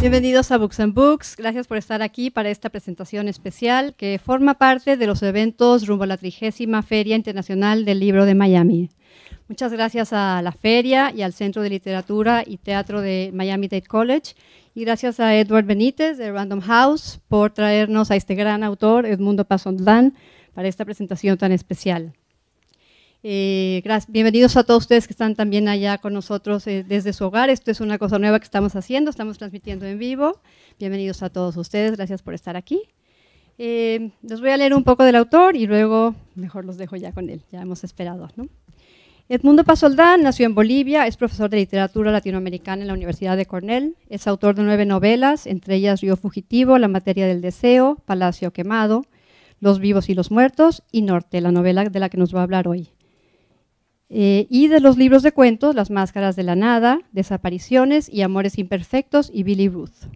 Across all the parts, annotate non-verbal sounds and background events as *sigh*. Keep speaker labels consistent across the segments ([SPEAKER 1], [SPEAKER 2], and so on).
[SPEAKER 1] Bienvenidos a Books and Books. Gracias por estar aquí para esta presentación especial que forma parte de los eventos rumbo a la trigésima Feria Internacional del Libro de Miami. Muchas gracias a la feria y al Centro de Literatura y Teatro de Miami-Dade College y gracias a Edward Benítez de Random House por traernos a este gran autor, Edmundo Pazondlán, para esta presentación tan especial. Eh, bienvenidos a todos ustedes que están también allá con nosotros eh, desde su hogar. Esto es una cosa nueva que estamos haciendo, estamos transmitiendo en vivo. Bienvenidos a todos ustedes, gracias por estar aquí. Eh, les voy a leer un poco del autor y luego mejor los dejo ya con él, ya hemos esperado. Edmundo Pasoldán nació en Bolivia, es profesor de literatura latinoamericana en la Universidad de Cornell, es autor de nueve novelas, entre ellas Río Fugitivo, La Materia del Deseo, Palacio Quemado, Los Vivos y los Muertos y Norte, la novela de la que nos va a hablar hoy. Eh, y de los libros de cuentos, Las Máscaras de la Nada, Desapariciones y Amores Imperfectos y Billy Ruth.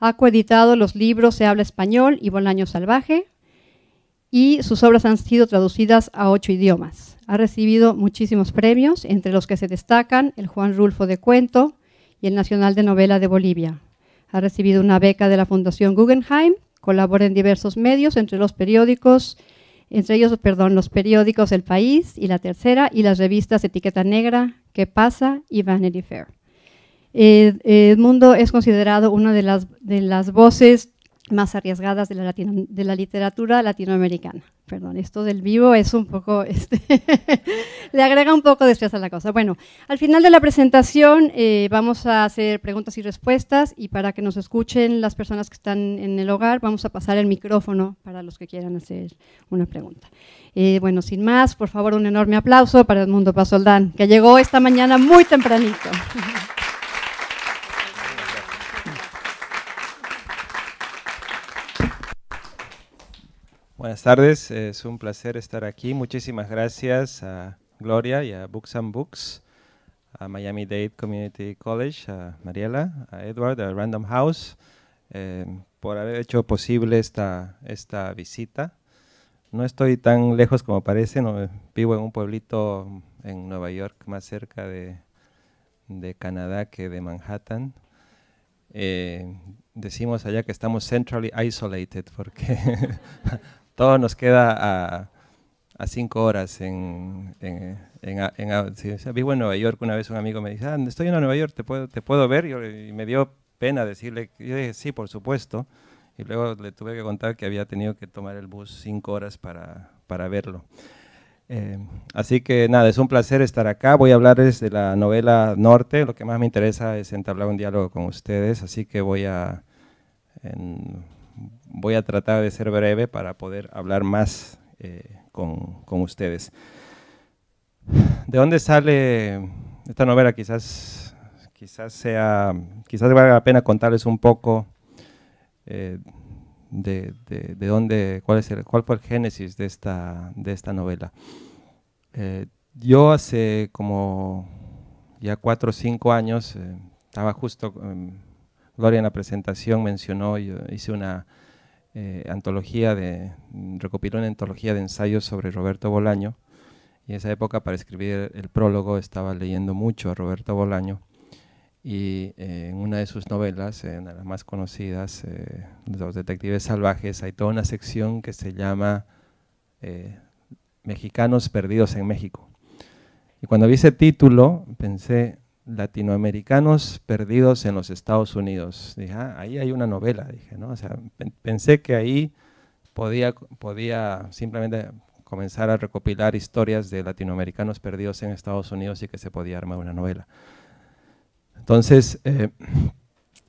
[SPEAKER 1] Ha coeditado los libros Se habla español y Bolaño Salvaje y sus obras han sido traducidas a ocho idiomas. Ha recibido muchísimos premios, entre los que se destacan el Juan Rulfo de Cuento y el Nacional de Novela de Bolivia. Ha recibido una beca de la Fundación Guggenheim, colabora en diversos medios, entre los periódicos entre ellos, perdón, los periódicos El País y La Tercera y las revistas Etiqueta Negra, Que pasa? y Vanity Fair. El eh, mundo es considerado una de las, de las voces más arriesgadas de la, de la literatura latinoamericana. Perdón, esto del vivo es un poco, *laughs* este, le agrega un poco de estrés a la cosa. Bueno, al final de la presentación eh, vamos a hacer preguntas y respuestas y para que nos escuchen las personas que están en el hogar, vamos a pasar el micrófono para los que quieran hacer una pregunta. Eh, bueno, sin más, por favor, un enorme aplauso para Edmundo Pasoldán, que llegó esta mañana muy tempranito. *laughs*
[SPEAKER 2] Buenas tardes, es un placer estar aquí. Muchísimas gracias a Gloria y a Books and Books, a Miami Dade Community College, a Mariela, a Edward, a Random House, eh, por haber hecho posible esta, esta visita. No estoy tan lejos como parece, no, vivo en un pueblito en Nueva York, más cerca de, Canadá que de Manhattan. Eh, decimos allá que estamos centrally isolated porque *laughs* todo nos queda a, cinco horas en, vivo en Nueva York, una vez un amigo me dice, ah, estoy en Nueva York, ¿te puedo, te puedo ver? y me dio pena decirle, yo dije, sí, por supuesto. Y luego le tuve que contar que había tenido que tomar el bus cinco horas para, para verlo. Eh, así que nada, es un placer estar acá. Voy a hablarles de la novela Norte. Lo que más me interesa es entablar un diálogo con ustedes, así que voy a voy a tratar de ser breve para poder hablar más eh, con, ustedes. ¿De dónde sale esta novela? Quizás, quizás, sea, quizás valga la pena contarles un poco eh, de, dónde, cuál, es el, cuál fue el génesis de esta, de esta novela. Eh, yo hace como ya cuatro o cinco años, estaba justo, em, Gloria en la presentación mencionó, yo hice una, eh, antología de, recopiló una antología de ensayos sobre Roberto Bolaño. Y en esa época, para escribir el prólogo, estaba leyendo mucho a Roberto Bolaño. Y eh, en una de sus novelas, en eh, las más conocidas, Los Detectives Salvajes, hay toda una sección que se llama Mexicanos Perdidos en México. Y cuando vi ese título, pensé, latinoamericanos perdidos en los Estados Unidos. Dije, ah, ahí hay una novela, dije, ¿no? O sea, pensé que ahí podía, podía simplemente comenzar a recopilar historias de latinoamericanos perdidos en Estados Unidos y que se podía armar una novela. Entonces, eh,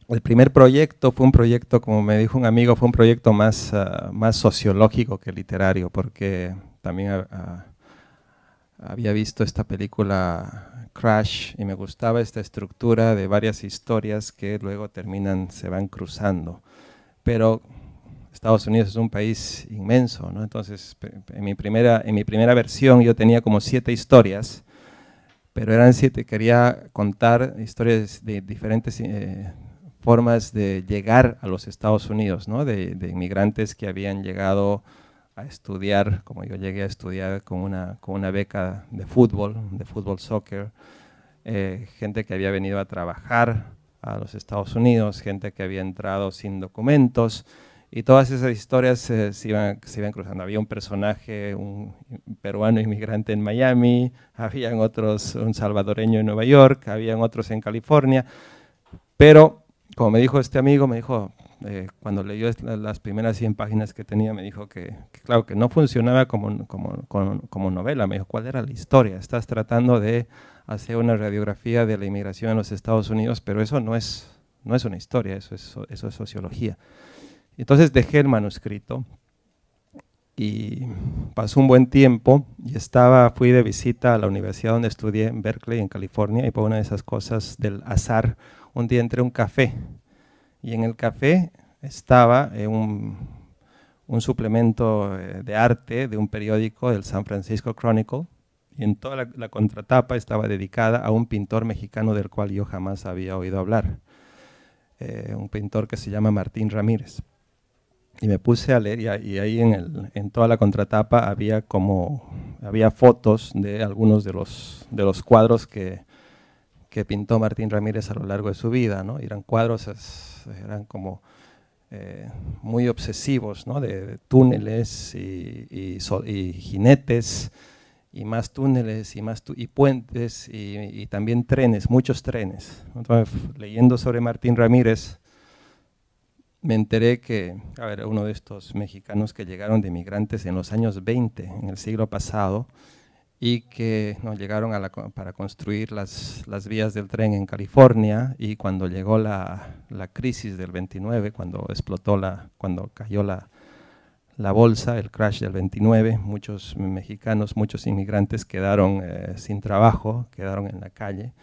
[SPEAKER 2] el primer proyecto fue un proyecto, como me dijo un amigo, fue un proyecto más, ah, más sociológico que literario, porque también había visto esta película Crash y me gustaba esta estructura de varias historias que luego terminan, se van cruzando. Pero Estados Unidos es un país inmenso, ¿no? Entonces, en mi primera, en mi primera versión yo tenía como siete historias, pero eran siete, quería contar historias de diferentes eh, formas de llegar a los Estados Unidos, ¿no? De, de inmigrantes que habían llegado a estudiar, como yo llegué a estudiar con una, con una beca de fútbol, de fútbol soccer, eh, gente que había venido a trabajar a los Estados Unidos, gente que había entrado sin documentos, y todas esas historias eh, se, iban, se, iban, cruzando. Había un personaje, un peruano inmigrante en Miami, *laughs* había otros, un salvadoreño en Nueva York, había otros en California, pero como me dijo este amigo, me dijo, eh, cuando leyó las primeras 100 páginas que tenía, me dijo que, claro, que no funcionaba como, como, como, novela. Me dijo, ¿cuál era la historia? Estás tratando de hacer una radiografía de la inmigración en los Estados Unidos, pero eso no es, no es una historia, eso es, eso es sociología. Entonces dejé el manuscrito y pasó un buen tiempo y estaba, fui de visita a la universidad donde estudié en Berkeley, en California, y por una de esas cosas del azar, un día entré a un café y en el café estaba eh, un, suplemento eh, de arte de un periódico del San Francisco Chronicle y en toda la, contratapa estaba dedicada a un pintor mexicano del cual yo jamás había oído hablar, eh, un pintor que se llama Martín Ramírez. Y me puse a leer y, y ahí en, el, en, toda la contratapa había como había fotos de algunos de los, de los cuadros que, que pintó Martín Ramírez a lo largo de su vida. ¿no? Eran cuadros, eran como eh, muy obsesivos, ¿no? de túneles y, jinetes y más túneles y más y puentes y, también trenes, muchos trenes. leyendo sobre Martín Ramírez, me enteré que a ver, uno de estos mexicanos que llegaron de migrantes en los años 20, en el siglo pasado, y que nos llegaron para construir las, vías del tren en California y cuando llegó la, crisis del 29, cuando explotó, la, cuando cayó la, bolsa, el crash del 29, muchos mexicanos, muchos inmigrantes quedaron eh, sin trabajo, quedaron en la calle.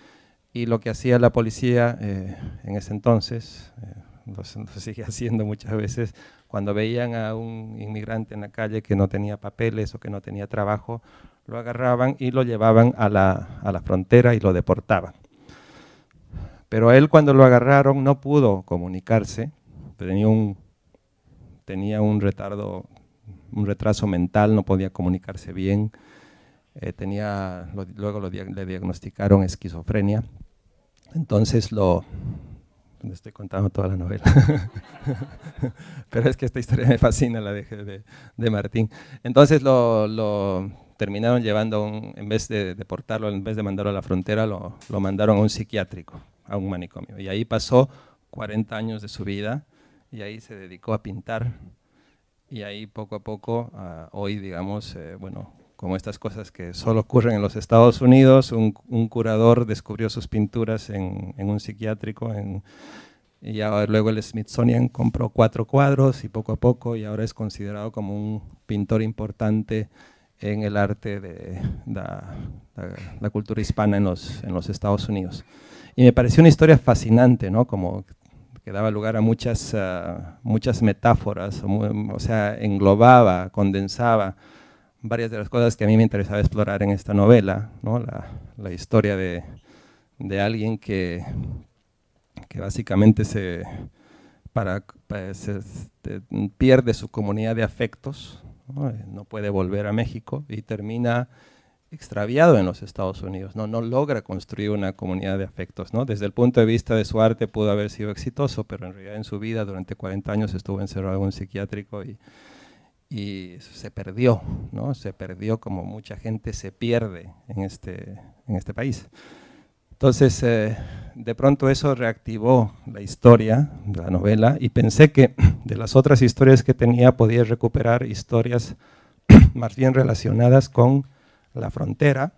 [SPEAKER 2] Y lo que hacía la policía eh, en ese entonces, eh, lo, sigue *laughs* haciendo muchas veces, cuando veían a un inmigrante en la calle que no tenía papeles o que no tenía trabajo, lo agarraban y lo llevaban a la, frontera y lo deportaban. Pero él cuando lo agarraron no pudo comunicarse, tenía un, tenía un retardo, un retraso mental, no podía comunicarse bien, eh, tenía, luego le diagnosticaron esquizofrenia, entonces lo... estoy contando toda la novela. *laughs* Pero es que esta historia me fascina, la de, de, Martín. Entonces lo terminaron llevando, en vez de deportarlo, en vez de mandarlo a la frontera, lo, mandaron a un psiquiátrico, a un manicomio. Y ahí pasó 40 años de su vida
[SPEAKER 3] y ahí se dedicó a pintar.
[SPEAKER 2] Y ahí poco a poco, ah, hoy digamos, eh, bueno, como estas cosas que solo ocurren en los Estados Unidos, un, curador descubrió sus pinturas en, un psiquiátrico, en, y luego el Smithsonian compró cuatro cuadros y poco a poco, y ahora es considerado como un pintor importante en el arte de, la cultura hispana en los, Estados Unidos. Y me pareció una historia fascinante, ¿no? Como que daba lugar a muchas, ah, muchas metáforas, o, sea, englobaba, condensaba varias de las cosas que a mí me interesaba explorar en esta novela, ¿no? la, historia de, alguien que, que, básicamente se, para, pues, se, pierde su comunidad de afectos, eh, ¿no? puede volver a México y termina extraviado en los Estados Unidos, ¿no? logra construir una comunidad de afectos. ¿no? Desde el punto de vista de su arte pudo haber sido exitoso, pero en realidad en su vida durante 40 años estuvo encerrado en un psiquiátrico y, se perdió, ¿no? se perdió como mucha gente se pierde en este, este país. Entonces, eh, de pronto eso reactivó la historia, de la novela, y pensé que de las otras historias que tenía podía recuperar historias *clears throat* más bien relacionadas con la frontera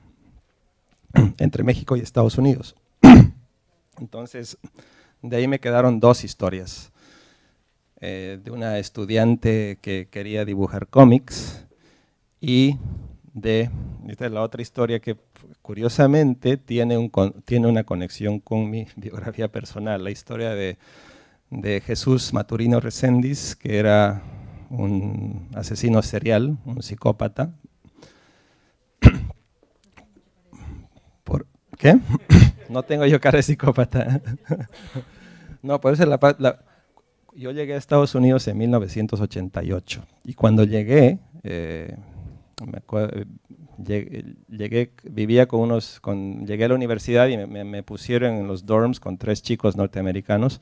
[SPEAKER 2] *clears throat* entre México y Estados Unidos. *clears throat* Entonces, de ahí me quedaron dos historias. Eh, de una estudiante que quería dibujar cómics y de, esta es la otra historia que curiosamente tiene, un, tiene una conexión con mi *laughs* biografía personal, la historia de, Jesús Maturino Reséndiz, que era un asesino serial, un psicópata. *coughs* ¿Por qué? *coughs* No tengo yo cara de psicópata. *laughs* No, por eso la, yo llegué a Estados Unidos en 1988 y cuando llegué, eh, me acuerdo, Llegué, vivía con unos, llegué a la universidad y me, pusieron en los dorms con tres chicos norteamericanos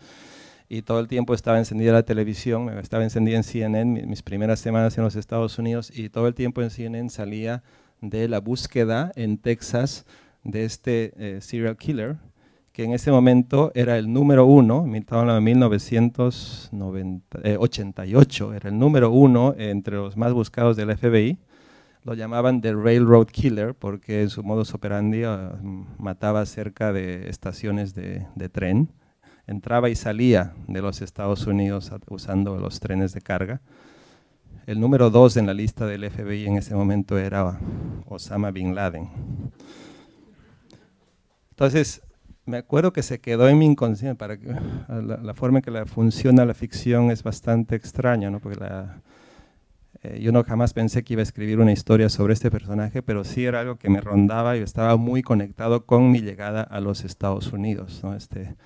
[SPEAKER 2] y todo el tiempo estaba encendida la televisión, estaba encendida en CNN, mis primeras semanas en los Estados Unidos y todo el tiempo en CNN salía de la búsqueda en Texas de este eh, serial killer que en ese momento era el número uno, en 1988, eh, era el número uno entre los más buscados del FBI lo llamaban The Railroad Killer porque en su modus operandi ah, mataba cerca de estaciones de, tren. Entraba y salía de los Estados Unidos usando los trenes de carga. El número dos en la lista del FBI en ese momento era Osama Bin Laden. Entonces, me acuerdo que se quedó en mi inconsciente. Para la, forma en que la funciona la ficción es bastante extraña, ¿no? porque la, eh, yo no jamás pensé que iba a escribir una historia sobre este personaje, pero sí era algo que me rondaba y estaba muy conectado con mi llegada a los Estados Unidos. ¿no? Este,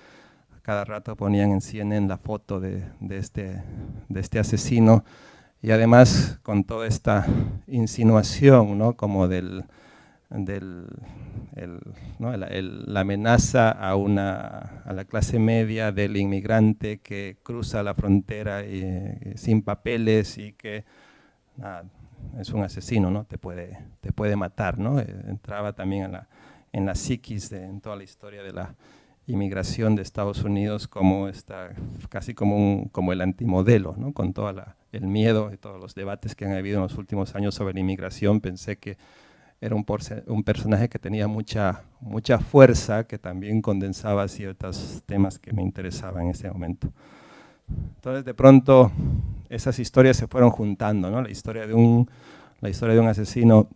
[SPEAKER 2] cada rato ponían en CNN la foto de, este, de, este, asesino y además con toda esta insinuación como del, la amenaza a, la clase media del inmigrante que cruza la frontera sin papeles y que Ah, es un asesino, ¿no? Te puede, matar, ¿no? Eh, entraba también en la, en psiquis, de, en toda la historia de la inmigración de Estados Unidos como casi como, como el antimodelo, ¿no? Con todo el miedo y todos los debates que han habido en los últimos años sobre la inmigración, pensé que era un, personaje que tenía mucha, mucha fuerza, que también condensaba ciertos temas que me interesaban en ese momento. Entonces, de pronto, esas historias se fueron juntando, ¿no? La historia de un, la historia de un asesino,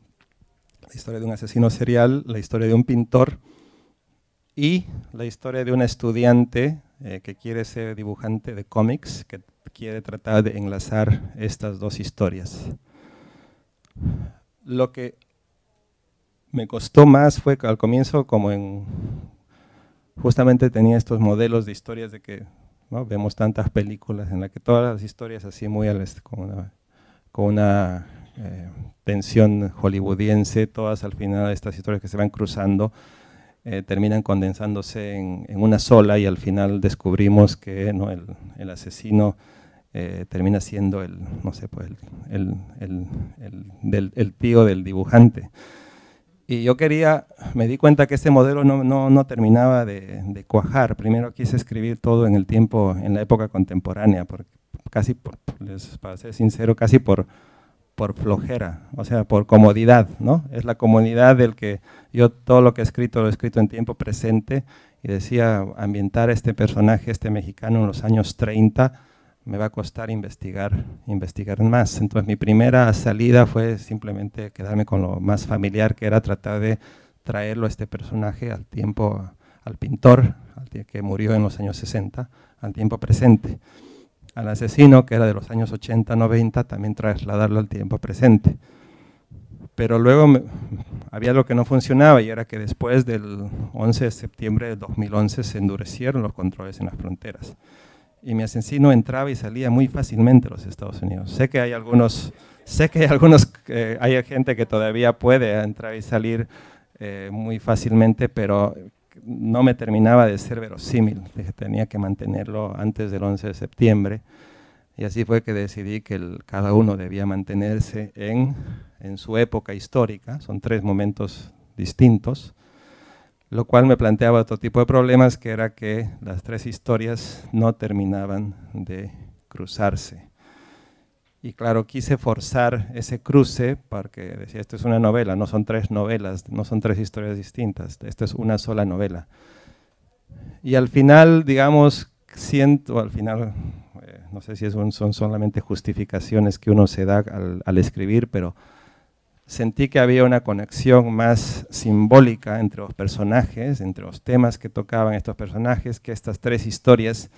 [SPEAKER 2] la historia de un asesino serial, la historia de un pintor y la historia de un estudiante eh, que quiere ser dibujante de cómics, que quiere tratar de enlazar estas dos historias. Lo que me costó más fue que al comienzo, como en justamente tenía estos modelos de historias de que Vemos tantas películas en las que todas las historias así muy con una, eh, tensión hollywoodiense, todas al final estas historias que se van cruzando eh, terminan condensándose en, una sola y al final descubrimos que el, asesino... Eh, termina siendo el, no sé, pues el tío del dibujante. Y yo quería, me di cuenta que ese modelo no, no, no terminaba de, cuajar. Primero quise escribir todo en el tiempo, en la época contemporánea, porque casi por, para ser sincero, casi por, por flojera, o sea, por comodidad, ¿no? Es la comodidad del que yo todo lo que he escrito lo he escrito en tiempo presente y decía ambientar este personaje, este mexicano en los años 30, me va a costar investigar, investigar más. Entonces mi primera salida fue simplemente quedarme con lo más familiar, que era tratar de traerlo a este personaje al tiempo, al pintor, al que murió en los años 60, al tiempo presente. Al asesino, que era de los años 80, 90, también trasladarlo al tiempo presente. Pero luego había lo que no funcionaba y era que después del 11 de septiembre de 2011 se endurecieron los controles en las fronteras y mi asesino entraba y salía muy fácilmente a los Estados Unidos. Sé que hay algunos, sé que hay algunos, eh, hay gente que todavía puede entrar y salir eh, muy fácilmente, pero no me terminaba de ser verosímil. Tenía que mantenerlo antes del 11 de septiembre. Y así fue que decidí que cada uno debía mantenerse en su época histórica. Son tres momentos distintos lo cual me planteaba otro tipo de problemas, que era que las tres historias no terminaban de cruzarse. Y claro, quise forzar ese cruce, porque decía, esto es una novela, no son tres novelas, no son tres historias distintas, esto es una sola novela. Y al final, digamos, siento, al final, eh, no sé si son solamente justificaciones que uno se da al escribir, pero sentí que había una conexión más simbólica entre los personajes, entre los temas que tocaban estos personajes, que estas tres historias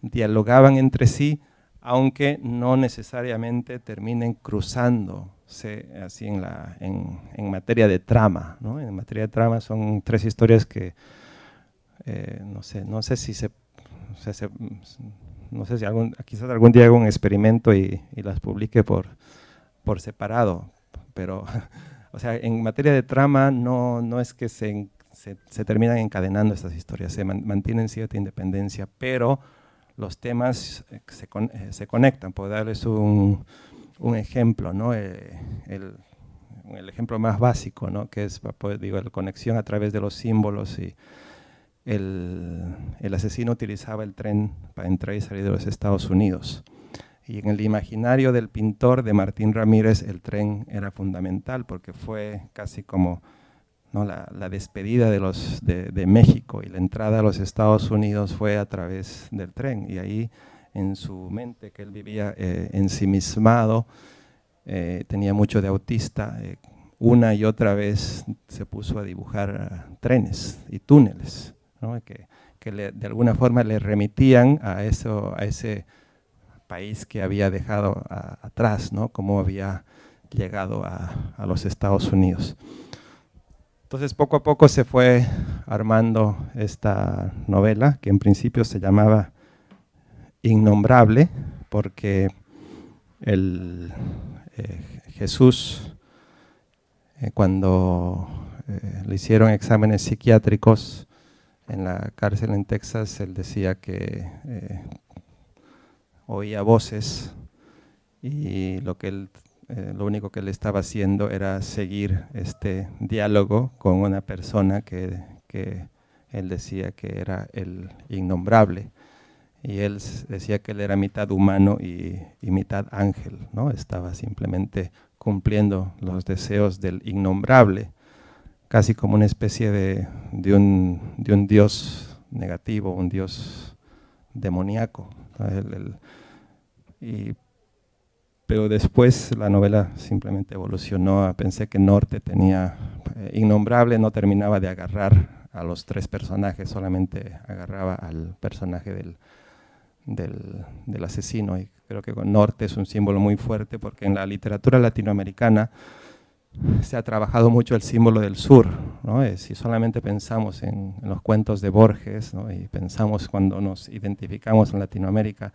[SPEAKER 2] dialogaban entre sí, aunque no necesariamente terminen cruzándose así en, la, en, materia de trama. En materia de trama son tres historias que eh, no, sé, no sé si se... no sé si algún, quizás algún día hago un experimento y, y las publique por, por separado, pero, *laughs* o sea, en materia de trama no, no es que se, se, terminan encadenando estas historias, se mantienen cierta independencia, pero los temas eh, eh, se, conectan. Puedo darles un, ejemplo, ¿no? Eh, el, ejemplo más básico, ¿no? Que es, pues, digo, la conexión a través de los símbolos y el asesino utilizaba el tren para entrar y salir de los Estados Unidos. Y en el imaginario del pintor de Martín Ramírez el tren era fundamental porque fue casi como la, despedida de, los, de, México y la entrada a los Estados Unidos fue a través del tren. Y ahí en su mente que él vivía eh, ensimismado, eh, tenía mucho de autista, eh, una y otra vez se puso a dibujar ah, trenes y túneles, que, de alguna forma le remitían a, eso, a ese país que había dejado atrás, ¿no? cómo había llegado a, los Estados Unidos. Entonces poco a poco se fue armando esta novela, que en principio se llamaba Innombrable, porque eh, Jesús, eh, cuando eh, le hicieron exámenes psiquiátricos en la cárcel en Texas, él decía que oía voces y lo, que eh, lo único que él estaba haciendo era seguir este diálogo con una persona que, que él decía que era el innombrable. Y él decía que él era mitad humano y, mitad ángel, ¿no? Estaba simplemente cumpliendo los deseos del innombrable, casi como una especie de, de, un, de un dios negativo, un dios demoníaco. Y, pero después la novela simplemente evolucionó. Pensé que Norte tenía eh, innombrable, no terminaba de agarrar a los tres personajes, solamente agarraba al personaje del, del, asesino. Y creo que con Norte es un símbolo muy fuerte porque en la literatura latinoamericana se ha trabajado mucho el símbolo del sur. ¿no? Eh, si solamente pensamos en, los cuentos de Borges y pensamos cuando nos identificamos en Latinoamérica,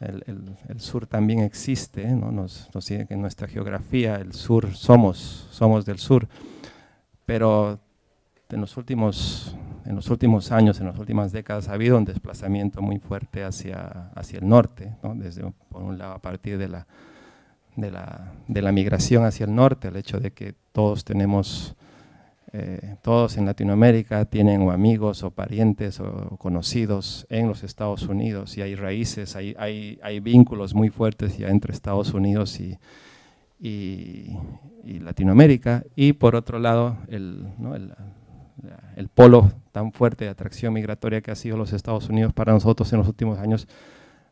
[SPEAKER 2] el, sur también existe, ¿no? nos, nos en nuestra geografía el sur somos, somos del sur, pero en los últimos en los últimos años, en las últimas décadas, ha habido un desplazamiento muy fuerte hacia, hacia el norte, Desde, por un lado a partir de la, de la, de, la, migración hacia el norte, el hecho de que todos tenemos eh, todos en Latinoamérica tienen o amigos o parientes o conocidos en los Estados Unidos y hay raíces, hay, vínculos muy fuertes ya entre Estados Unidos y, y, Latinoamérica. Y por otro lado, el, el, polo tan fuerte de atracción migratoria que ha sido los Estados Unidos para nosotros en los últimos años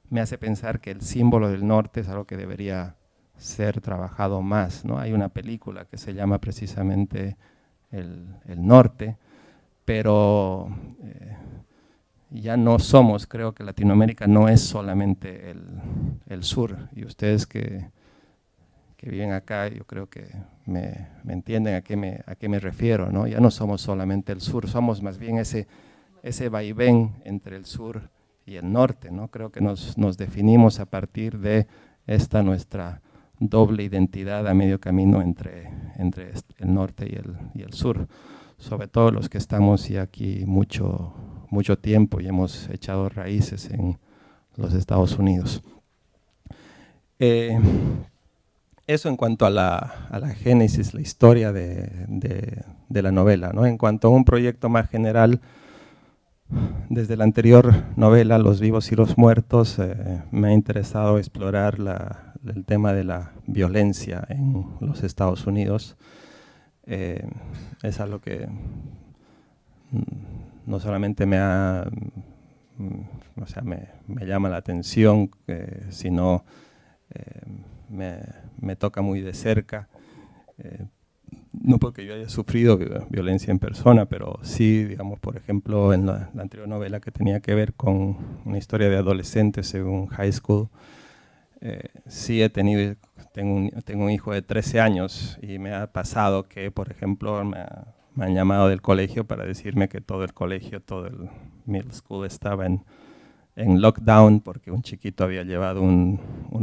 [SPEAKER 2] me hace pensar que el símbolo del norte es algo que debería ser trabajado más. ¿no? Hay una película que se llama precisamente el, norte, pero eh, ya no somos, creo que Latinoamérica no es solamente el, sur, y ustedes que, que, viven acá, yo creo que me, entienden a qué me, a qué me refiero, ¿no? ya no somos solamente el sur, somos más bien ese, ese vaivén entre el sur y el norte, ¿no? creo que nos, nos definimos a partir de esta nuestra doble identidad a medio camino entre, entre el norte y el, y el sur, sobre todo los que estamos ya aquí mucho, mucho tiempo y hemos echado raíces en los Estados Unidos. Eh, eso en cuanto a la, génesis, la historia de, la novela. ¿no? En cuanto a un proyecto más general, desde la anterior novela, Los vivos y los muertos, eh, me ha interesado explorar la, el tema de la violencia en los Estados Unidos eh, es algo que mm, no solamente mm, me me, llama la atención, eh, sino eh, me, toca muy de cerca. no porque yo haya sufrido violencia en persona, pero sí, digamos, por ejemplo, en la, la anterior novela que tenía que ver con una historia de adolescentes en un high school, eh, sí he tenido, tengo un, hijo de 13 años y me ha pasado que, por ejemplo, me, han llamado del colegio para decirme que todo el colegio, todo el middle school estaba en, lockdown porque un chiquito había llevado un,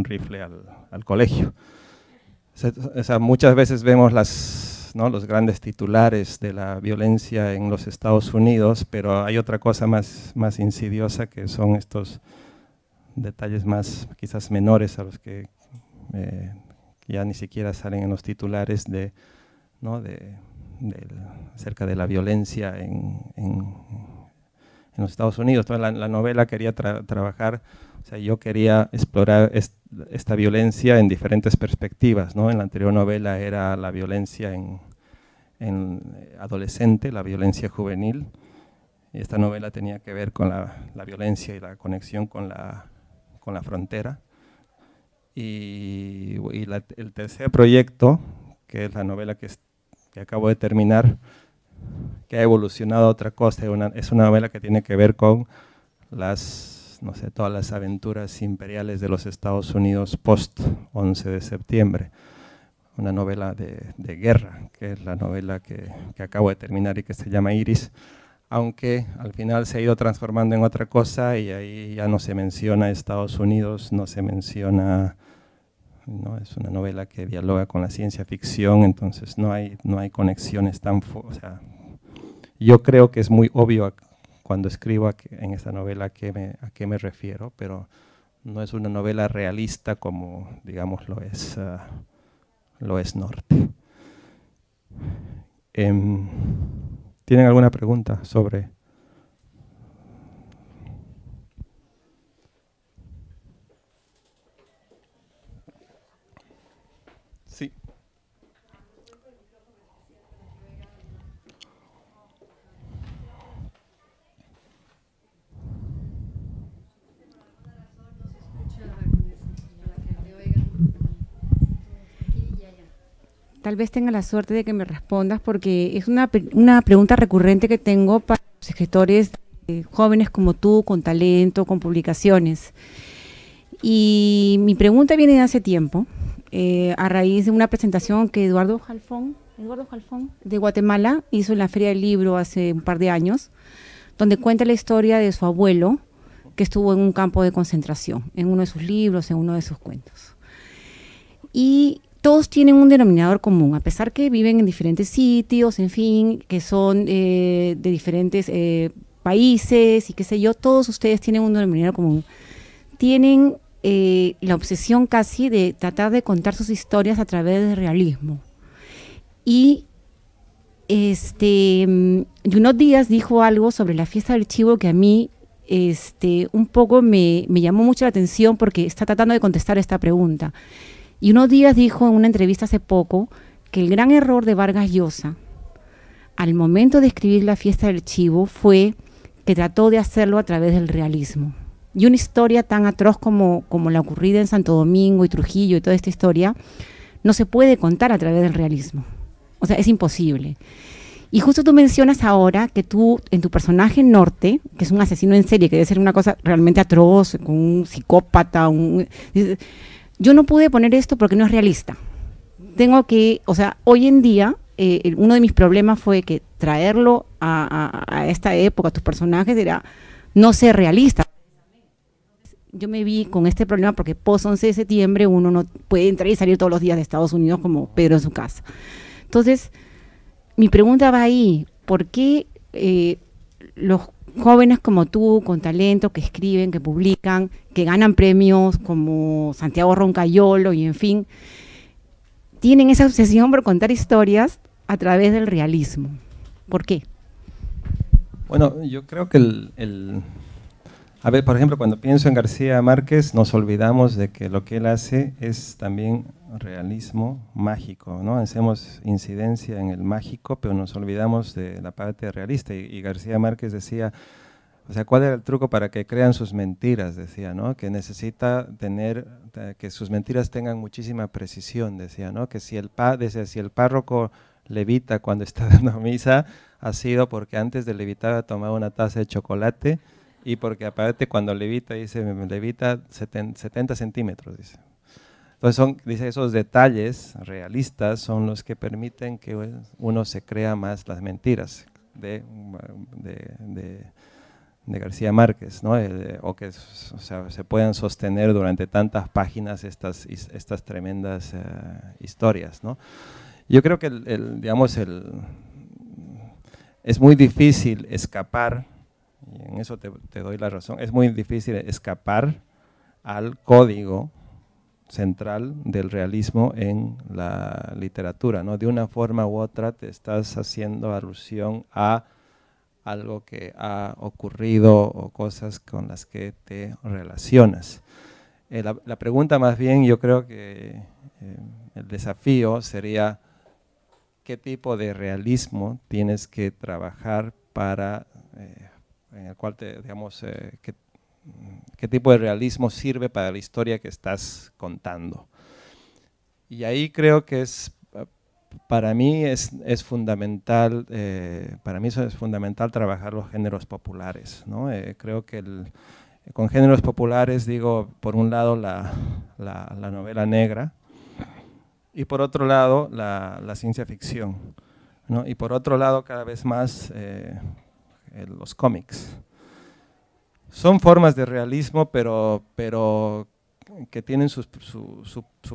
[SPEAKER 2] rifle al, colegio. O sea, muchas veces vemos las, los grandes titulares de la violencia en los Estados Unidos, pero hay otra cosa más, más insidiosa que son estos detalles más quizás menores a los que eh, ya ni siquiera salen en los titulares de, acerca de la violencia en, los Estados Unidos. la, novela quería trabajar, o sea, yo quería explorar esta violencia en diferentes perspectivas. En la anterior novela era la violencia en, eh, adolescente, la violencia juvenil. Esta novela tenía que ver con la violencia y la conexión con la con la frontera. Y, el tercer proyecto, que es la novela que, acabo de terminar, que ha evolucionado a otra cosa, es una novela que tiene que ver con las, no sé, todas las aventuras imperiales de los Estados Unidos post 11 de septiembre una novela de, guerra, que es la novela que, acabo de terminar y que se llama Iris, aunque al final se ha ido transformando en otra cosa y ahí ya no se menciona Estados Unidos, no se menciona, no es una novela que dialoga con la ciencia ficción, entonces no hay, no hay conexiones tan, yo creo que es muy obvio cuando escribo en esta novela a qué me, refiero, pero no es una novela realista como, digamos, lo es, ah, lo es Norte. Em, tienen alguna pregunta sobre
[SPEAKER 4] Tal vez tenga la suerte de que me respondas porque es una, una pregunta recurrente que tengo para los escritores eh, jóvenes como tú, con talento, con publicaciones. Y mi pregunta viene de hace tiempo, eh, a raíz de una presentación que Eduardo Jalfón, Eduardo Jalfón de Guatemala hizo en la Feria del Libro hace un par de años, donde cuenta la historia de su abuelo que estuvo en un campo de concentración, en uno de sus libros, en uno de sus cuentos. Y todos tienen un denominador común, a pesar que viven en diferentes sitios, en fin, que son eh, de diferentes eh, países y qué sé yo, todos ustedes tienen un denominador común. Tienen eh, la obsesión casi de tratar de contar sus historias a través del realismo. Y este, mm, Junot Díaz dijo algo sobre la fiesta del chivo que a mí este, un poco me, me llamó mucho la atención porque está tratando de contestar esta pregunta. Y unos días dijo en una entrevista hace poco que el gran error de Vargas Llosa al momento de escribir la fiesta del chivo fue que trató de hacerlo a través del realismo. Y una historia tan atroz como, como la ocurrida en Santo Domingo y Trujillo y toda esta historia, no se puede contar a través del realismo. O sea, es imposible. Y justo tú mencionas ahora que tú, en tu personaje Norte, que es un asesino en serie, que debe ser una cosa realmente atroz, un psicópata, un, yo no pude poner esto porque no es realista. Tengo que, o sea, hoy en día eh, uno de mis problemas fue que traerlo a, esta época, a tus personajes, era no ser realista. Yo me vi con este problema porque post 11 de septiembre uno no puede entrar y salir todos los días de Estados Unidos como Pedro en su casa. Entonces, mi pregunta va ahí, ¿por qué eh, los jóvenes como tú, con talento, que escriben, que publican, que ganan premios como Santiago Roncayolo y en fin, tienen esa obsesión por contar historias a través del realismo. ¿Por qué?
[SPEAKER 2] Bueno, yo creo que el, el a ver, por ejemplo, cuando pienso en García Márquez, nos olvidamos de que lo que él hace es también realismo mágico, ¿no? Hacemos incidencia en el mágico, pero nos olvidamos de la parte realista. Y, García Márquez decía, o sea, ¿cuál era el truco para que crean sus mentiras? Decía, ¿no? Que necesita tener, eh, que sus mentiras tengan muchísima precisión, decía, ¿no? Que si el, si el párroco levita cuando está dando *laughs* misa, ha sido porque antes de levitar ha tomado una taza de chocolate y porque aparte cuando levita, dice, levita 70 centímetros, dice entonces, son, dice, esos detalles realistas son los que permiten que uno se crea más las mentiras de, García Márquez, ¿no? Eh, o que se puedan sostener durante tantas páginas estas, estas tremendas eh, historias, Yo creo que, digamos, el, es muy difícil escapar, y en eso te doy la razón, es muy difícil escapar al código central del realismo en la literatura. ¿no? De una forma u otra te estás haciendo alusión a algo que ha ocurrido o cosas con las que te relacionas. Eh, la, pregunta más bien, yo creo que eh, el desafío sería qué tipo de realismo tienes que trabajar para, eh, en el cual te, digamos, que qué tipo de realismo sirve para la historia que estás contando. Y ahí creo que es, eh, para mí es, es fundamental, eh, para mí eso es fundamental trabajar los géneros populares. ¿no? Eh, creo que el, con géneros populares digo, por un lado, la, la, novela negra y por otro lado, la, ciencia ficción. ¿no? Y por otro lado, cada vez más los cómics son formas de realismo, pero, pero que tienen sus,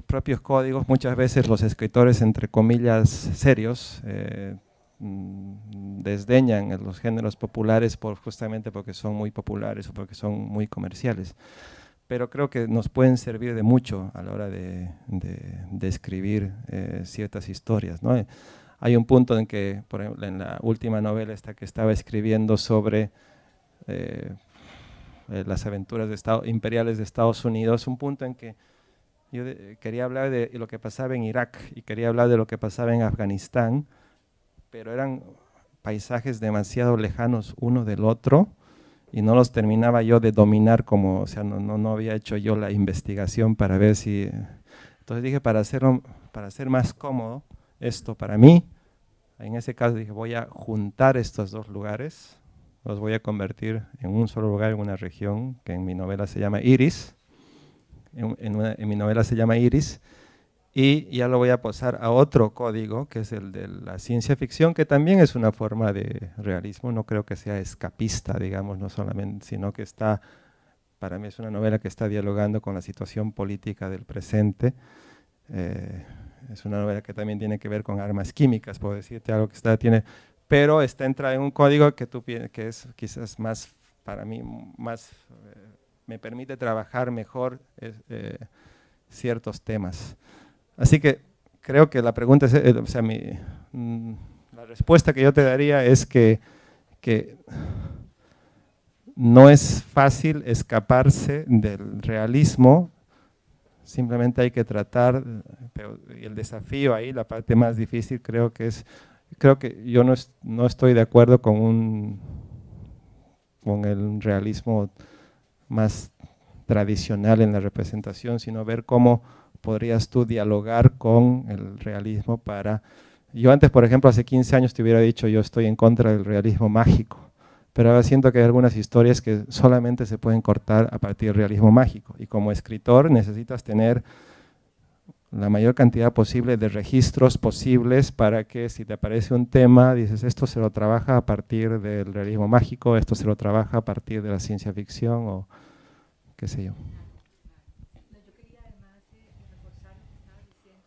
[SPEAKER 2] propios códigos. Muchas veces los escritores, entre comillas, serios, eh, mm, desdeñan los géneros populares por, justamente porque son muy populares o porque son muy comerciales. Pero creo que nos pueden servir de mucho a la hora de, de, escribir eh, ciertas historias. Hay un punto en que, por ejemplo, en la última novela esta que estaba escribiendo sobre... Eh, eh, las aventuras de imperiales de Estados Unidos, un punto en que yo quería hablar de lo que pasaba en Irak y quería hablar de lo que pasaba en Afganistán, pero eran paisajes demasiado lejanos uno del otro y no los terminaba yo de dominar como, o sea, no, no, no había hecho yo la investigación para ver si... Entonces dije, para, hacerlo, para hacer más cómodo esto para mí, en ese caso dije, voy a juntar estos dos lugares, los voy a convertir en un solo lugar, en una región que en mi novela se llama Iris. En, mi novela se llama Iris. Y ya lo voy a posar a otro código, que es el de la ciencia ficción, que también es una forma de realismo. No creo que sea escapista, digamos, no solamente, sino que está, para mí es una novela que está dialogando con la situación política del presente. Eh, es una novela que también tiene que ver con armas químicas, por decirte algo que está, tiene pero está entra en un código que tú que es quizás más para mí más eh, me permite trabajar mejor eh, eh, ciertos temas. Así que creo que la pregunta, es, sea, mi, mm, la respuesta que yo te daría es que, no es fácil escaparse del realismo, simplemente hay que tratar, el desafío ahí, la parte más difícil creo que es creo que yo no, no estoy de acuerdo con un con el realismo más tradicional en la representación, sino ver cómo podrías tú dialogar con el realismo para... Yo antes, por ejemplo, hace 15 años te hubiera dicho yo estoy en contra del realismo mágico, pero ahora siento que hay algunas historias que solamente se pueden cortar a partir del realismo mágico y como escritor necesitas tener la mayor cantidad posible de registros posibles para que si te aparece un tema, dices, esto se lo trabaja a partir del realismo mágico, esto se lo trabaja a partir de la ciencia ficción o qué sé
[SPEAKER 3] yo.